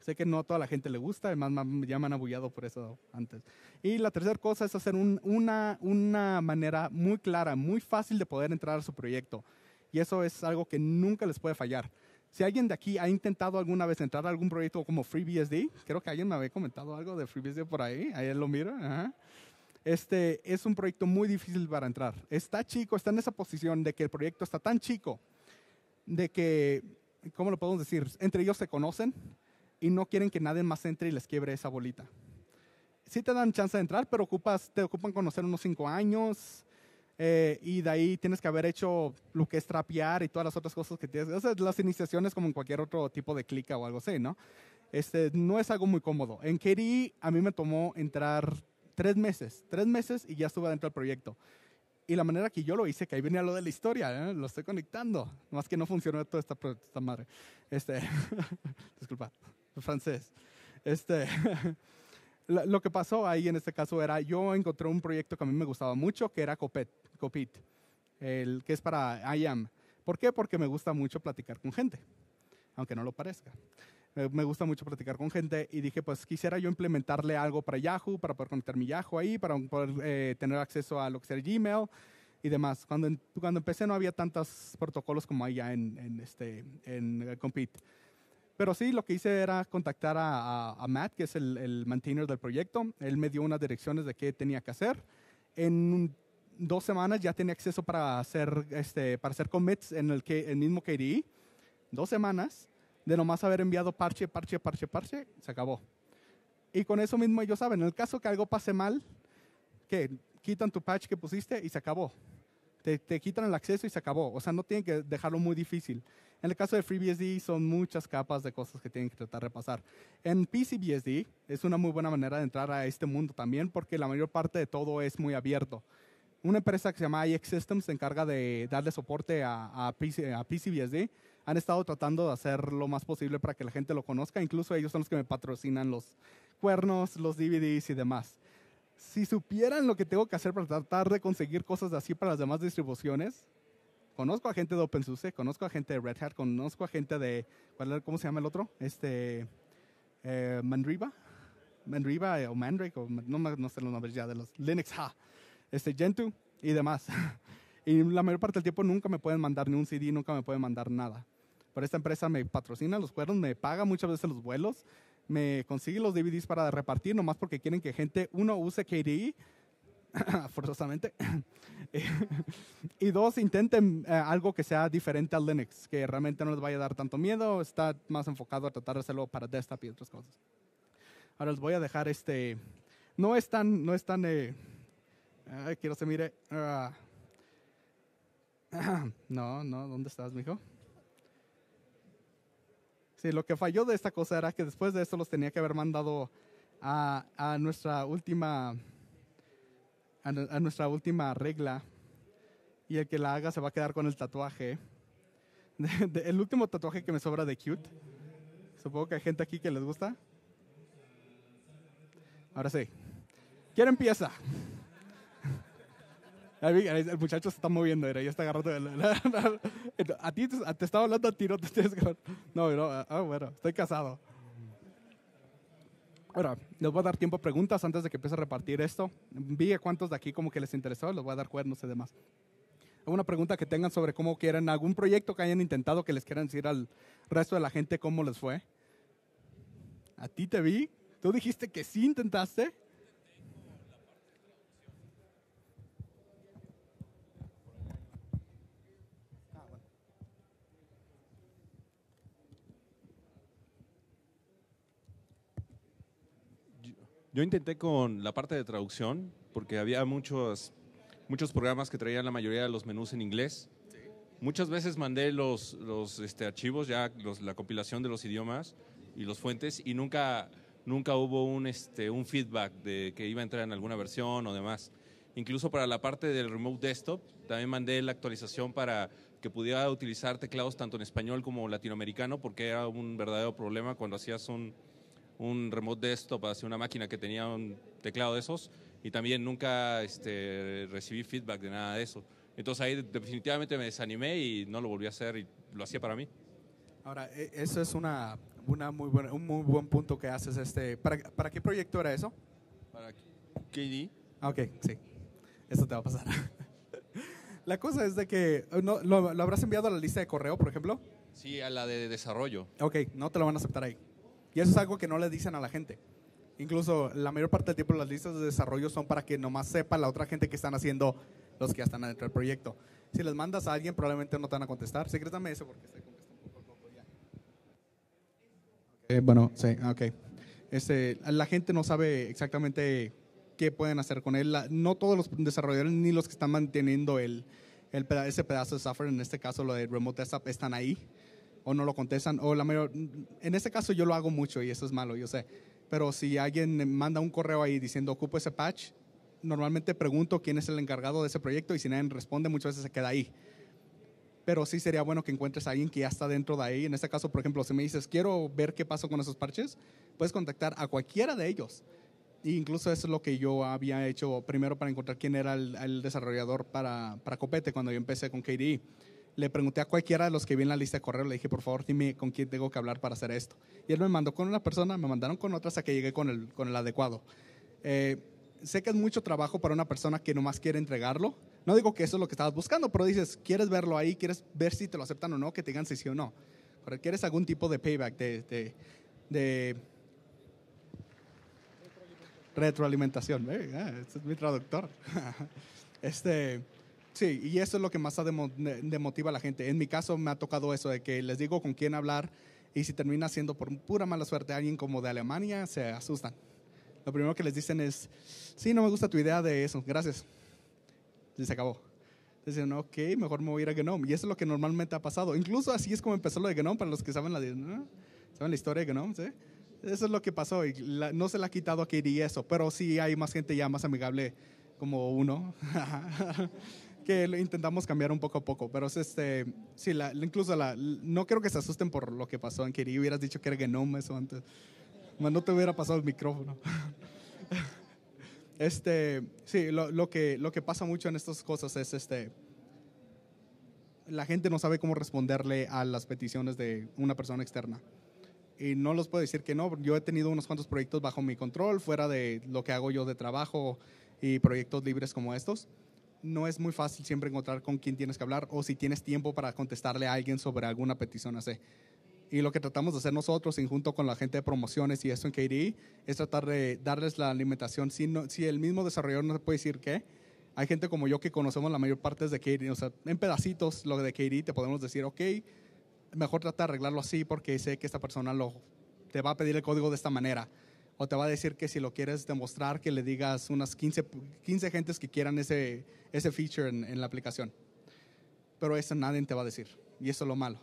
Sé que no a toda la gente le gusta, además ya me han abullado por eso antes. Y la tercera cosa es hacer una, una manera muy clara, muy fácil de poder entrar a su proyecto. Y eso es algo que nunca les puede fallar. Si alguien de aquí ha intentado alguna vez entrar a algún proyecto como FreeBSD, creo que alguien me había comentado algo de FreeBSD por ahí, ahí lo mira. Este es un proyecto muy difícil para entrar. Está chico, está en esa posición de que el proyecto está tan chico, de que, ¿cómo lo podemos decir? Entre ellos se conocen y no quieren que nadie más entre y les quiebre esa bolita. Sí te dan chance de entrar, pero ocupas, te ocupan conocer unos cinco años, eh, y de ahí tienes que haber hecho lo que es trapear y todas las otras cosas que tienes. O las iniciaciones como en cualquier otro tipo de clica o algo así, ¿no? Este, no es algo muy cómodo. En KDE a mí me tomó entrar tres meses, tres meses y ya estuve dentro del proyecto. Y la manera que yo lo hice, que ahí venía lo de la historia, ¿eh? lo estoy conectando. Más que no funcionó toda esta, esta madre. Este, disculpa, francés. Este, lo que pasó ahí en este caso era, yo encontré un proyecto que a mí me gustaba mucho, que era Copet, Copit, que es para IAM. ¿Por qué? Porque me gusta mucho platicar con gente, aunque no lo parezca. Me gusta mucho platicar con gente y dije, pues quisiera yo implementarle algo para Yahoo, para poder conectar mi Yahoo ahí, para poder eh, tener acceso a lo que sea Gmail y demás. Cuando, empecé no había tantos protocolos como hay ya en, en, este, en eh, pero sí, lo que hice era contactar a, a, Matt, que es el, el maintainer del proyecto. Él me dio unas direcciones de qué tenía que hacer. En dos semanas ya tenía acceso para hacer, este, para hacer commits en el, que, el mismo KDE. Dos semanas de nomás haber enviado parche, parche, parche, parche, se acabó. Y con eso mismo ellos saben, en el caso que algo pase mal, que quitan tu patch que pusiste y se acabó. Te, te, quitan el acceso y se acabó. O sea, no tienen que dejarlo muy difícil. En el caso de FreeBSD son muchas capas de cosas que tienen que tratar de pasar. En PCBSD es una muy buena manera de entrar a este mundo también porque la mayor parte de todo es muy abierto. Una empresa que se llama IX Systems se encarga de darle soporte a, a PCBSD. Han estado tratando de hacer lo más posible para que la gente lo conozca. Incluso ellos son los que me patrocinan los cuernos, los DVDs y demás si supieran lo que tengo que hacer para tratar de conseguir cosas así para las demás distribuciones, Conozco a gente de OpenSUSE, conozco a gente de Red Hat, conozco a gente de, ¿cómo se llama el otro? Este, eh, Mandriva, Mandriva eh, o Mandrake, no, no sé los nombres ya de los Linux, ja, este, Gentoo y demás. y la mayor parte del tiempo nunca me pueden mandar ni un CD, nunca me pueden mandar nada. Pero esta empresa me patrocina los cuernos, me paga muchas veces los vuelos, me consigue los DVDs para repartir, nomás porque quieren que gente, uno, use KDE forzosamente. y dos, intenten eh, algo que sea diferente al Linux, que realmente no les vaya a dar tanto miedo, está más enfocado a tratar de hacerlo para desktop y otras cosas. Ahora les voy a dejar este, no es tan, no es tan, eh, quiero que se mire, ah. no, no, ¿dónde estás, mijo? Sí, lo que falló de esta cosa era que después de esto los tenía que haber mandado a, a nuestra última a, nuestra última regla y el que la haga se va a quedar con el tatuaje. el último tatuaje que me sobra de cute. Supongo que hay gente aquí que les gusta. Ahora sí. ¿Quién empieza? El muchacho se está moviendo, era, ya está agarrado a ti te, estaba hablando a ti, no No, bueno, estoy casado. Ahora, les voy a dar tiempo a preguntas antes de que empiece a repartir esto. Vi cuántos de aquí como que les interesó, les voy a dar cuernos y demás. ¿Alguna pregunta que tengan sobre cómo quieren, algún proyecto que hayan intentado que les quieran decir al resto de la gente cómo les fue? A ti te vi, tú dijiste que sí intentaste. Yo intenté con la parte de traducción, porque había muchos, muchos programas que traían la mayoría de los menús en inglés. Muchas veces mandé los, los este, archivos, ya la compilación de los idiomas y los fuentes, y nunca, nunca hubo un, este, un feedback de que iba a entrar en alguna versión o demás. Incluso para la parte del remote desktop, también mandé la actualización para que pudiera utilizar teclados tanto en español como latinoamericano, porque era un verdadero problema cuando hacías un, un remote desktop hacia una máquina que tenía un teclado de esos y también nunca este, recibí feedback de nada de eso. Entonces ahí definitivamente me desanimé y no lo volví a hacer y lo hacía para mí. Ahora, e, eso es muy un muy buen punto que haces. Este, ¿para, qué proyecto era eso? Para KD. Ok, sí. Eso te va a pasar. la cosa es de que, eh, no, lo, ¿lo habrás enviado a la lista de correo, por ejemplo? Sí, a la de desarrollo. Ok, no te lo van a aceptar ahí. Y eso es algo que no le dicen a la gente. Incluso la mayor parte del tiempo las listas de desarrollo son para que nomás sepa la otra gente que están haciendo los que ya están dentro del proyecto. Si les mandas a alguien, probablemente no te van a contestar. Secrétame eso porque estoy contestando un poco ya. bueno, sí, ok. Este, la gente no sabe exactamente qué pueden hacer con él. no todos los desarrolladores ni los que están manteniendo el, ese pedazo de software, en este caso lo de Remote Desktop, están ahí o no lo contestan, o la mayor, en este caso yo lo hago mucho y eso es malo, yo sé, pero si alguien manda un correo ahí diciendo ocupo ese patch, normalmente pregunto quién es el encargado de ese proyecto y si nadie responde muchas veces se queda ahí. Pero sí sería bueno que encuentres a alguien que ya está dentro de ahí. En este caso, por ejemplo, si me dices, quiero ver qué pasó con esos parches, puedes contactar a cualquiera de ellos. E incluso eso es lo que yo había hecho primero para encontrar quién era el, desarrollador para, para Copete cuando yo empecé con KDE le pregunté a cualquiera de los que vi en la lista de correo, le dije, por favor, dime con quién tengo que hablar para hacer esto. Y él me mandó con una persona, me mandaron con otras hasta que llegué con el, con el adecuado. Eh, sé que es mucho trabajo para una persona que nomás quiere entregarlo. No digo que eso es lo que estabas buscando, pero dices, quieres verlo ahí, quieres ver si te lo aceptan o no, que te digan si sí o no. Pero quieres algún tipo de payback, de, de, retroalimentación. Eh, ah, este es mi traductor. este Sí, y eso es lo que más demotiva a la gente. En mi caso me ha tocado eso, de que les digo con quién hablar y si termina siendo por pura mala suerte alguien como de Alemania, se asustan. Lo primero que les dicen es, sí, no me gusta tu idea de eso, gracias. Y se acabó. Dicen, ok, mejor me voy a ir a Genome. Y eso es lo que normalmente ha pasado. Incluso así es como empezó lo de Genome, para los que saben la, ¿Saben la historia de Genome, Eso es lo que pasó y no se le ha quitado a Katie eso, pero sí hay más gente ya más amigable como uno. que intentamos cambiar un poco a poco, pero es este, sí, incluso la, no creo que se asusten por lo que pasó en Kiri, hubieras dicho que era Genome eso antes, más no te hubiera pasado el micrófono. Este, sí, lo, lo, que, lo que pasa mucho en estas cosas es este, la gente no sabe cómo responderle a las peticiones de una persona externa. Y no los puedo decir que no, yo he tenido unos cuantos proyectos bajo mi control, fuera de lo que hago yo de trabajo y proyectos libres como estos no es muy fácil siempre encontrar con quién tienes que hablar o si tienes tiempo para contestarle a alguien sobre alguna petición Y lo que tratamos de hacer nosotros, en junto con la gente de promociones y eso en KDE, es tratar de darles la alimentación. Si, si el mismo desarrollador no puede decir qué, hay gente como yo que conocemos la mayor parte de KDE. O sea, en pedacitos lo de KDE te podemos decir, ok, mejor trata de arreglarlo así porque sé que esta persona lo, te va a pedir el código de esta manera o te va a decir que si lo quieres demostrar, que le digas unas 15, 15 gentes que quieran ese, ese feature en, la aplicación. Pero eso nadie te va a decir, y eso es lo malo.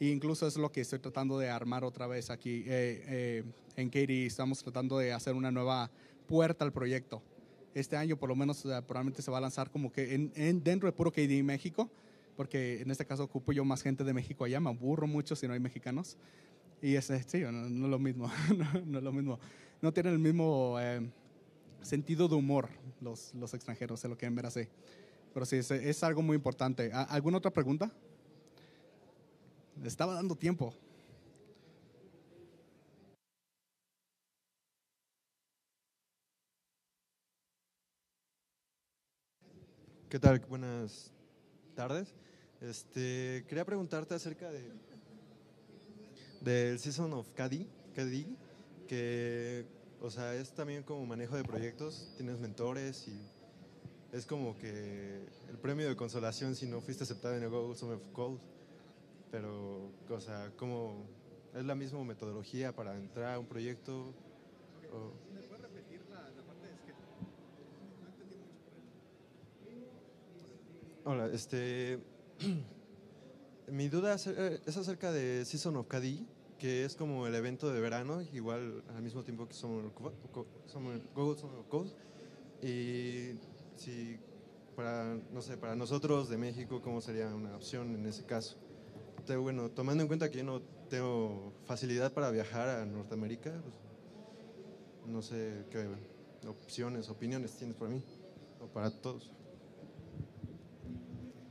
E incluso es lo que estoy tratando de armar otra vez aquí eh, eh, en Katie. Estamos tratando de hacer una nueva puerta al proyecto. Este año, por lo menos, eh, probablemente se va a lanzar como que en, dentro de puro KDE México, porque en este caso ocupo yo más gente de México allá. Me aburro mucho si no hay mexicanos. Y ese sí no, es lo mismo, no, es lo mismo. No tienen el mismo eh, sentido de humor los, los extranjeros, se lo quieren ver así. Pero sí, es, algo muy importante. ¿Alguna otra pregunta? Estaba dando tiempo. ¿Qué tal? Buenas tardes. Este, quería preguntarte acerca de del Season of Caddy, que, o sea, es también como manejo de proyectos, tienes mentores y es como que el premio de consolación si no fuiste aceptado en el Google Summer of Code. Pero, o sea, como es la misma metodología para entrar a un proyecto. repetir la, parte de Hola, este. Mi duda eh, es acerca de Season of Caddy, que es como el evento de verano, igual al mismo tiempo que somos Summer, Y si para, no sé, para nosotros de México, ¿cómo sería una opción en ese caso? bueno, tomando en cuenta que yo no tengo facilidad para viajar a Norteamérica, pues, no sé qué opciones, opiniones tienes para mí o para todos.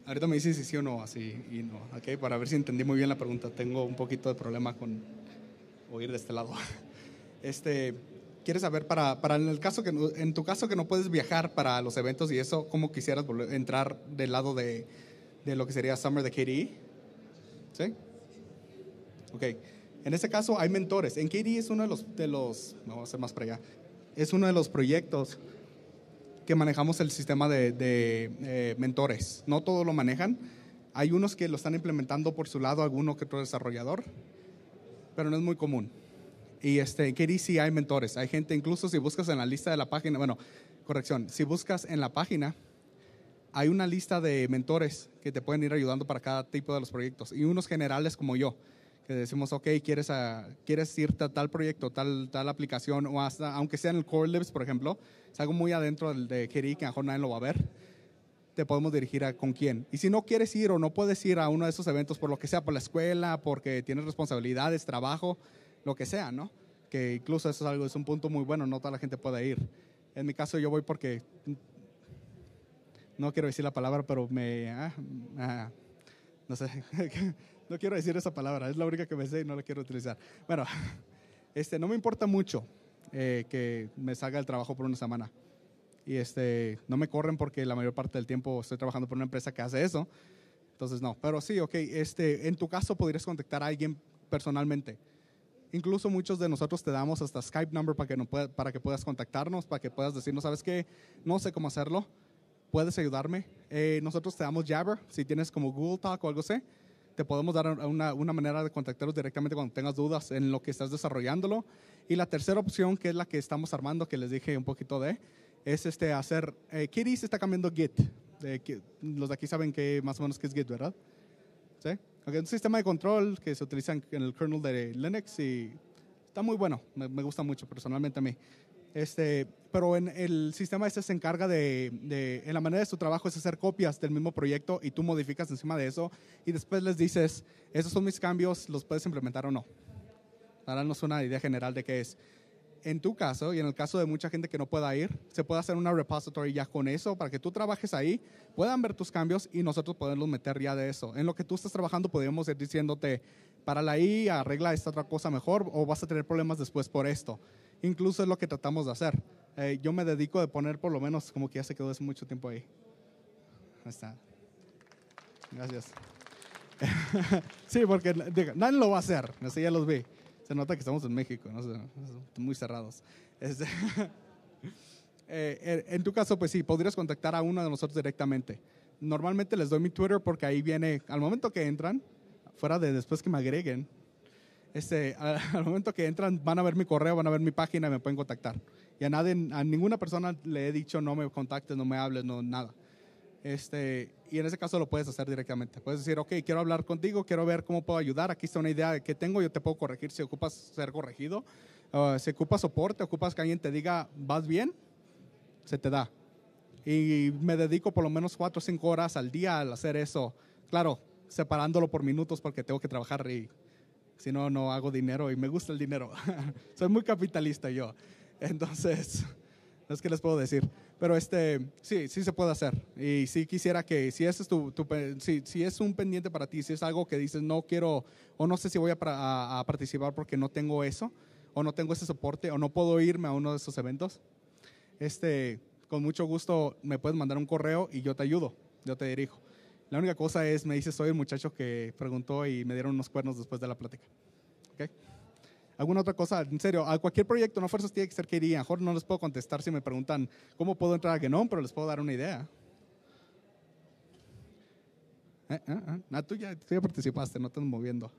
Ahorita me dices si sí o no, así y no. Okay, para ver si entendí muy bien la pregunta. Tengo un poquito de problema con oír de este lado. Este, quieres saber para, para en el caso que en tu caso que no puedes viajar para los eventos y eso, cómo quisieras entrar del lado de, de, lo que sería Summer de KDE, ¿sí? Ok. En este caso hay mentores. En KDE es uno de los de los, a hacer más para allá. Es uno de los proyectos que manejamos el sistema de, eh, mentores. No todos lo manejan. Hay unos que lo están implementando por su lado, alguno que otro desarrollador, pero no es muy común. Y este, que sí hay mentores. Hay gente, incluso si buscas en la lista de la página, bueno, corrección, si buscas en la página, hay una lista de mentores que te pueden ir ayudando para cada tipo de los proyectos. Y unos generales como yo, que decimos, ok, quieres, ir quieres a tal proyecto, tal, tal aplicación, o hasta, aunque sea en el Core por ejemplo, es algo muy adentro del de KDE que a mejor nadie lo va a ver, te podemos dirigir a con quién. Y si no quieres ir o no puedes ir a uno de esos eventos, por lo que sea, por la escuela, porque tienes responsabilidades, trabajo, lo que sea, ¿no? Que incluso eso es algo, es un punto muy bueno, no toda la gente puede ir. En mi caso yo voy porque, no quiero decir la palabra, pero me, ah, ah, no sé, No quiero decir esa palabra, es la única que me sé y no la quiero utilizar. Bueno, este, no me importa mucho eh, que me salga el trabajo por una semana. Y este, no me corren porque la mayor parte del tiempo estoy trabajando por una empresa que hace eso. Entonces, no. Pero sí, ok, este, en tu caso podrías contactar a alguien personalmente. Incluso muchos de nosotros te damos hasta Skype number para que, no para que puedas contactarnos, para que puedas decirnos, ¿sabes qué? No sé cómo hacerlo. ¿Puedes ayudarme? Eh, nosotros te damos Jabber, si tienes como Google Talk o algo así te podemos dar una, manera de contactarlos directamente cuando tengas dudas en lo que estás desarrollándolo. Y la tercera opción, que es la que estamos armando, que les dije un poquito de, es este, hacer, eh, se está cambiando Git. los de aquí saben que más o menos qué es Git, ¿verdad? ¿Sí? un sistema de control que se utiliza en el kernel de Linux y está muy bueno, me, me gusta mucho personalmente a mí. Este, pero en el sistema este se encarga de, en la manera de su trabajo es hacer copias del mismo proyecto y tú modificas encima de eso y después les dices, esos son mis cambios, los puedes implementar o no. Ahora no es una idea general de qué es. En tu caso y en el caso de mucha gente que no pueda ir, se puede hacer una repository ya con eso para que tú trabajes ahí, puedan ver tus cambios y nosotros poderlos meter ya de eso. En lo que tú estás trabajando podríamos ir diciéndote, para la I, arregla esta otra cosa mejor o vas a tener problemas después por esto. Incluso es lo que tratamos de hacer. Eh, yo me dedico a poner por lo menos como que ya se quedó hace mucho tiempo ahí. Ahí está. Gracias. sí, porque nadie lo va a hacer. Así ya los vi. Se nota que estamos en México, ¿no? muy cerrados. Este, eh, en tu caso, pues sí, podrías contactar a uno de nosotros directamente. Normalmente les doy mi Twitter porque ahí viene, al momento que entran, fuera de después que me agreguen, este, al momento que entran van a ver mi correo, van a ver mi página me pueden contactar. Y a nadie, a ninguna persona le he dicho no me contactes, no me hables, no nada. Este, y en ese caso lo puedes hacer directamente. Puedes decir, ok, quiero hablar contigo, quiero ver cómo puedo ayudar. Aquí está una idea que tengo, yo te puedo corregir si ocupas ser corregido. si ocupas soporte, ocupas que alguien te diga, vas bien, se te da. Y me dedico por lo menos cuatro o cinco horas al día al hacer eso. Claro, separándolo por minutos porque tengo que trabajar y si no, no hago dinero y me gusta el dinero. Soy muy capitalista yo. Entonces, no es que les puedo decir. Pero este, sí, sí se puede hacer. Y si quisiera que, si, es si, es un pendiente para ti, si es algo que dices, no quiero, o no sé si voy a, a participar porque no tengo eso, o no tengo ese soporte, o no puedo irme a uno de esos eventos, este, con mucho gusto me puedes mandar un correo y yo te ayudo, yo te dirijo. La única cosa es, me dice, soy el muchacho que preguntó y me dieron unos cuernos después de la plática. ¿Alguna otra cosa? En serio, a cualquier proyecto, no fuerzas tiene que ser que iría. Mejor no les puedo contestar si me preguntan cómo puedo entrar a no pero les puedo dar una idea. Eh, eh, eh. Ah, tú, ya, participaste, no estás moviendo.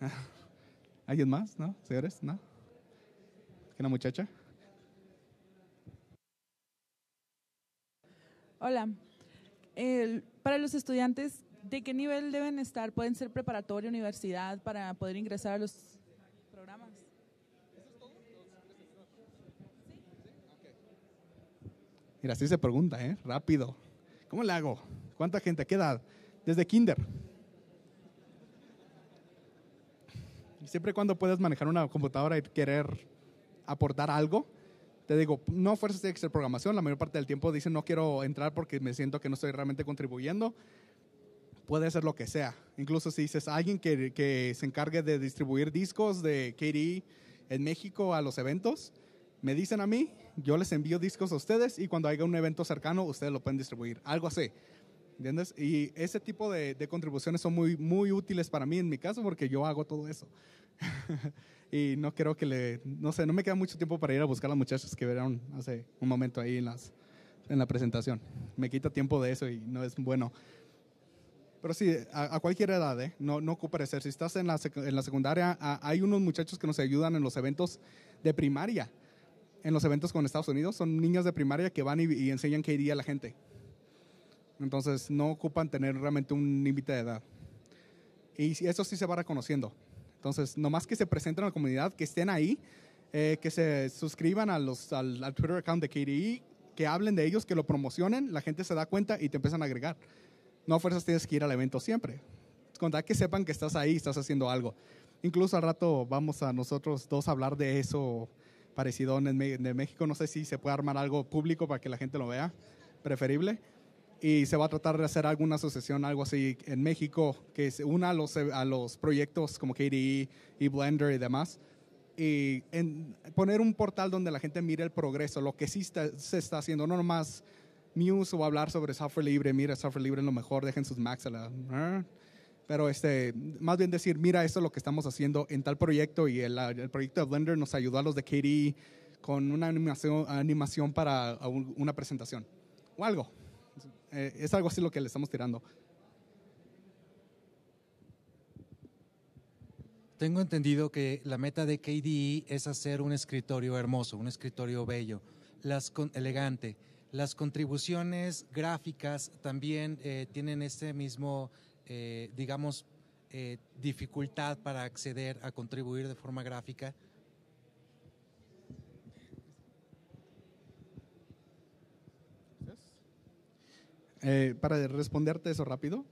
¿Alguien más? ¿No? ¿Señores? ¿No? ¿Una muchacha? Hola, para los estudiantes, ¿de qué nivel deben estar? ¿Pueden ser preparatoria, universidad, para poder ingresar a los programas? Mira, así se pregunta, ¿eh? Rápido. ¿Cómo le hago? ¿Cuánta gente? ¿A qué edad? Desde kinder. Siempre cuando puedas manejar una computadora y querer aportar algo, te digo, no fuerzas de programación, la mayor parte del tiempo dicen no quiero entrar porque me siento que no estoy realmente contribuyendo, puede ser lo que sea. Incluso si dices alguien que, se encargue de distribuir discos de KDE en México a los eventos, me dicen a mí, yo les envío discos a ustedes y cuando haya un evento cercano, ustedes lo pueden distribuir, algo así. ¿Entiendes? Y ese tipo de, de contribuciones son muy, muy útiles para mí en mi caso porque yo hago todo eso. y no creo que le, no sé, no me queda mucho tiempo para ir a buscar a las muchachas que vieron hace un momento ahí en, las, en la presentación. Me quita tiempo de eso y no es bueno. Pero sí, a, cualquier edad, ¿eh? no no, no ser. Si estás en la, en la secundaria, hay unos muchachos que nos ayudan en los eventos de primaria. En los eventos con Estados Unidos son niñas de primaria que van y, enseñan qué iría la gente. Entonces no ocupan tener realmente un límite de edad. Y eso sí se va reconociendo. Entonces, nomás que se presenten a la comunidad, que estén ahí, eh, que se suscriban a los, al, Twitter account de KDE, que hablen de ellos, que lo promocionen, la gente se da cuenta y te empiezan a agregar. No a fuerzas tienes que ir al evento siempre. Contar que sepan que estás ahí, estás haciendo algo. Incluso al rato vamos a nosotros dos a hablar de eso parecido en México. No sé si se puede armar algo público para que la gente lo vea, preferible y se va a tratar de hacer alguna asociación, algo así en México, que se una a los, e, a los proyectos como KDE e y Blender y demás. Y en poner un portal donde la gente mire el progreso, lo que sí se está haciendo, no nomás Muse o hablar sobre software libre, mira, software libre es lo mejor, dejen sus Macs a la... Pero este, más bien decir, mira, esto es lo que estamos haciendo en tal proyecto y el, el proyecto de Blender nos ayudó a los de KDE con una animación, animación para una presentación o algo. Eh, es algo así lo que le estamos tirando. Tengo entendido que la meta de KDE es hacer un escritorio hermoso, un escritorio bello, las elegante. Las contribuciones gráficas también eh, tienen ese mismo, eh, digamos, dificultad para acceder a contribuir de forma gráfica. Eh, para responderte eso rápido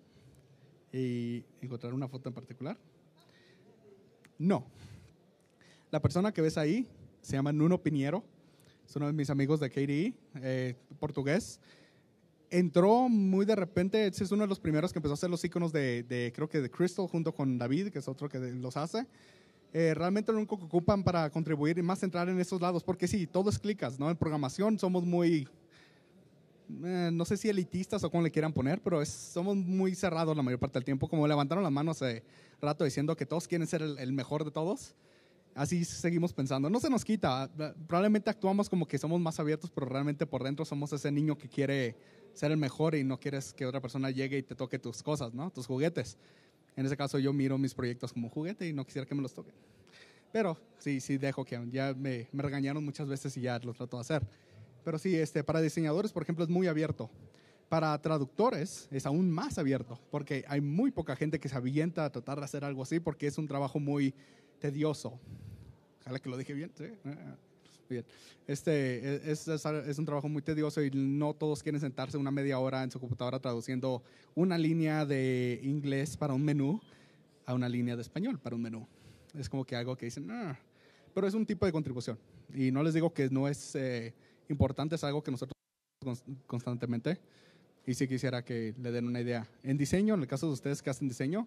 y encontrar una foto en particular. No. La persona que ves ahí se llama Nuno Piñero. Es uno de mis amigos de KDE, eh, portugués. Entró muy de repente, es uno de los primeros que empezó a hacer los iconos de, creo que de Crystal, junto con David, que es otro que los hace. Eh, realmente lo único que ocupan para contribuir y más entrar en esos lados, porque sí, todos clicas, ¿no? En programación somos muy eh, no sé si elitistas o como le quieran poner, pero somos muy cerrados la mayor parte del tiempo. Como levantaron las manos hace rato diciendo que todos quieren ser el, mejor de todos, así seguimos pensando. No se nos quita. Eh, probablemente actuamos como que somos más abiertos, pero realmente por dentro somos ese niño que quiere ser el mejor y no quieres que otra persona llegue y te toque tus cosas, Tus juguetes. En ese caso yo miro mis proyectos como juguete y no quisiera que me los toquen. Pero sí, sí dejo que ya me regañaron muchas veces y ya lo trato de hacer. Pero sí, este, para diseñadores, por ejemplo, es muy abierto. Para traductores es aún más abierto, porque hay muy poca gente que se avienta a tratar de hacer algo así, porque es un trabajo muy tedioso. Ojalá que lo dije bien, ah, ah. Este e, es, un trabajo muy tedioso y no todos quieren sentarse una media hora en su computadora traduciendo una línea de inglés para un menú a una línea de español para un menú. Es como que algo que dicen, ah", pero es un tipo de contribución. Y no les digo que no es eh, importante, es algo que nosotros constantemente. Y si sí quisiera que le den una idea. En diseño, en el caso de ustedes que hacen diseño,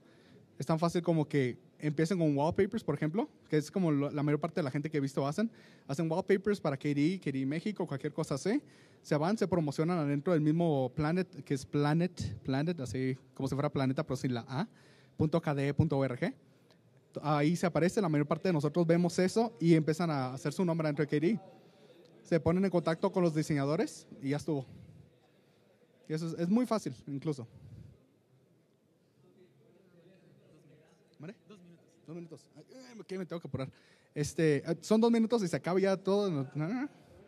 es tan fácil como que empiecen con wallpapers, por ejemplo, que es como la mayor parte de la gente que he visto hacen. Hacen wallpapers para KDE, KDE México, cualquier cosa así. Se van, se promocionan adentro del mismo Planet, que es Planet, Planet, así como si fuera planeta, pero sin la A, .kde.org. Ahí se aparece, la mayor parte de nosotros vemos eso y empiezan a hacer su nombre adentro de KDE se ponen en contacto con los diseñadores y ya estuvo. eso es, muy fácil, incluso. ¿Mare? Dos minutos. Dos minutos. Eh, me tengo que apurar. Este, ah, son dos minutos y se acaba ya todo.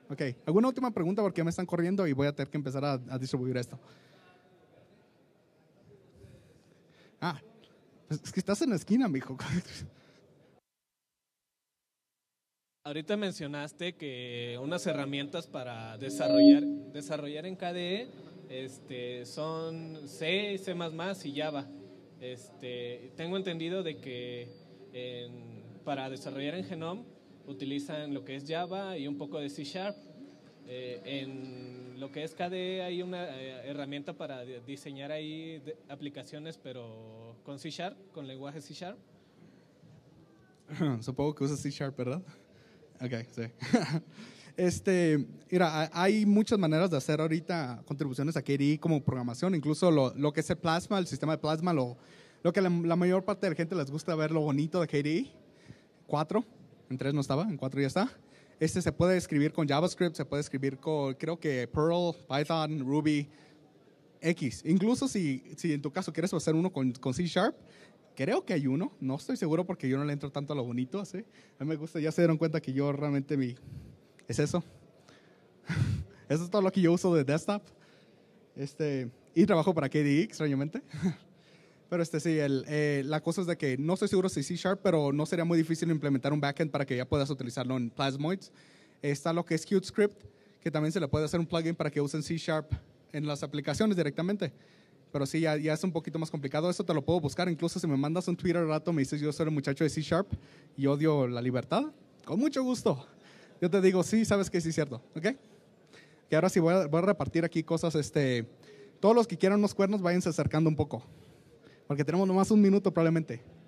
Ok, ¿alguna última pregunta? Porque me están corriendo y voy a tener que empezar a, distribuir esto. Ah, pues es que estás en la esquina, mijo. Ahorita mencionaste que unas herramientas para desarrollar, desarrollar en KDE este, son C, C++ y Java. Este, tengo entendido de que para desarrollar en Genome utilizan lo que es Java y un poco de C Sharp. Eh, en lo que es KDE hay una eh, herramienta para diseñar ahí aplicaciones, pero con C Sharp, con lenguaje C Sharp. Supongo que usa C Sharp, ¿verdad? Ok, sí. Este, mira, hay muchas maneras de hacer ahorita contribuciones a KDE como programación, incluso lo, lo que el plasma, el sistema de plasma, lo, lo que la, mayor parte de la gente les gusta ver lo bonito de KDE. Cuatro, en tres no estaba, en cuatro ya está. Este se puede escribir con JavaScript, se puede escribir con, creo que Perl, Python, Ruby, X. Incluso si, si en tu caso quieres hacer uno con, con C Sharp, Creo que hay uno, no estoy seguro porque yo no le entro tanto a lo bonito, así. A mí me gusta, ya se dieron cuenta que yo realmente mi... Es eso. eso es todo lo que yo uso de desktop. Este, y trabajo para KDE, extrañamente. Pero este sí, el, eh, la cosa es de que no estoy seguro si C Sharp, pero no sería muy difícil implementar un backend para que ya puedas utilizarlo en Plasmoids. Está lo que es Script, que también se le puede hacer un plugin para que usen C Sharp en las aplicaciones directamente. Pero sí, ya, es un poquito más complicado. Eso te lo puedo buscar. Incluso si me mandas un Twitter al rato, me dices, yo soy el muchacho de C Sharp y odio la libertad. Con mucho gusto. Yo te digo, sí, sabes que sí es cierto. ¿Ok? Que ahora sí voy a, repartir aquí cosas. Este, todos los que quieran unos cuernos, váyanse acercando un poco. Porque tenemos nomás un minuto probablemente.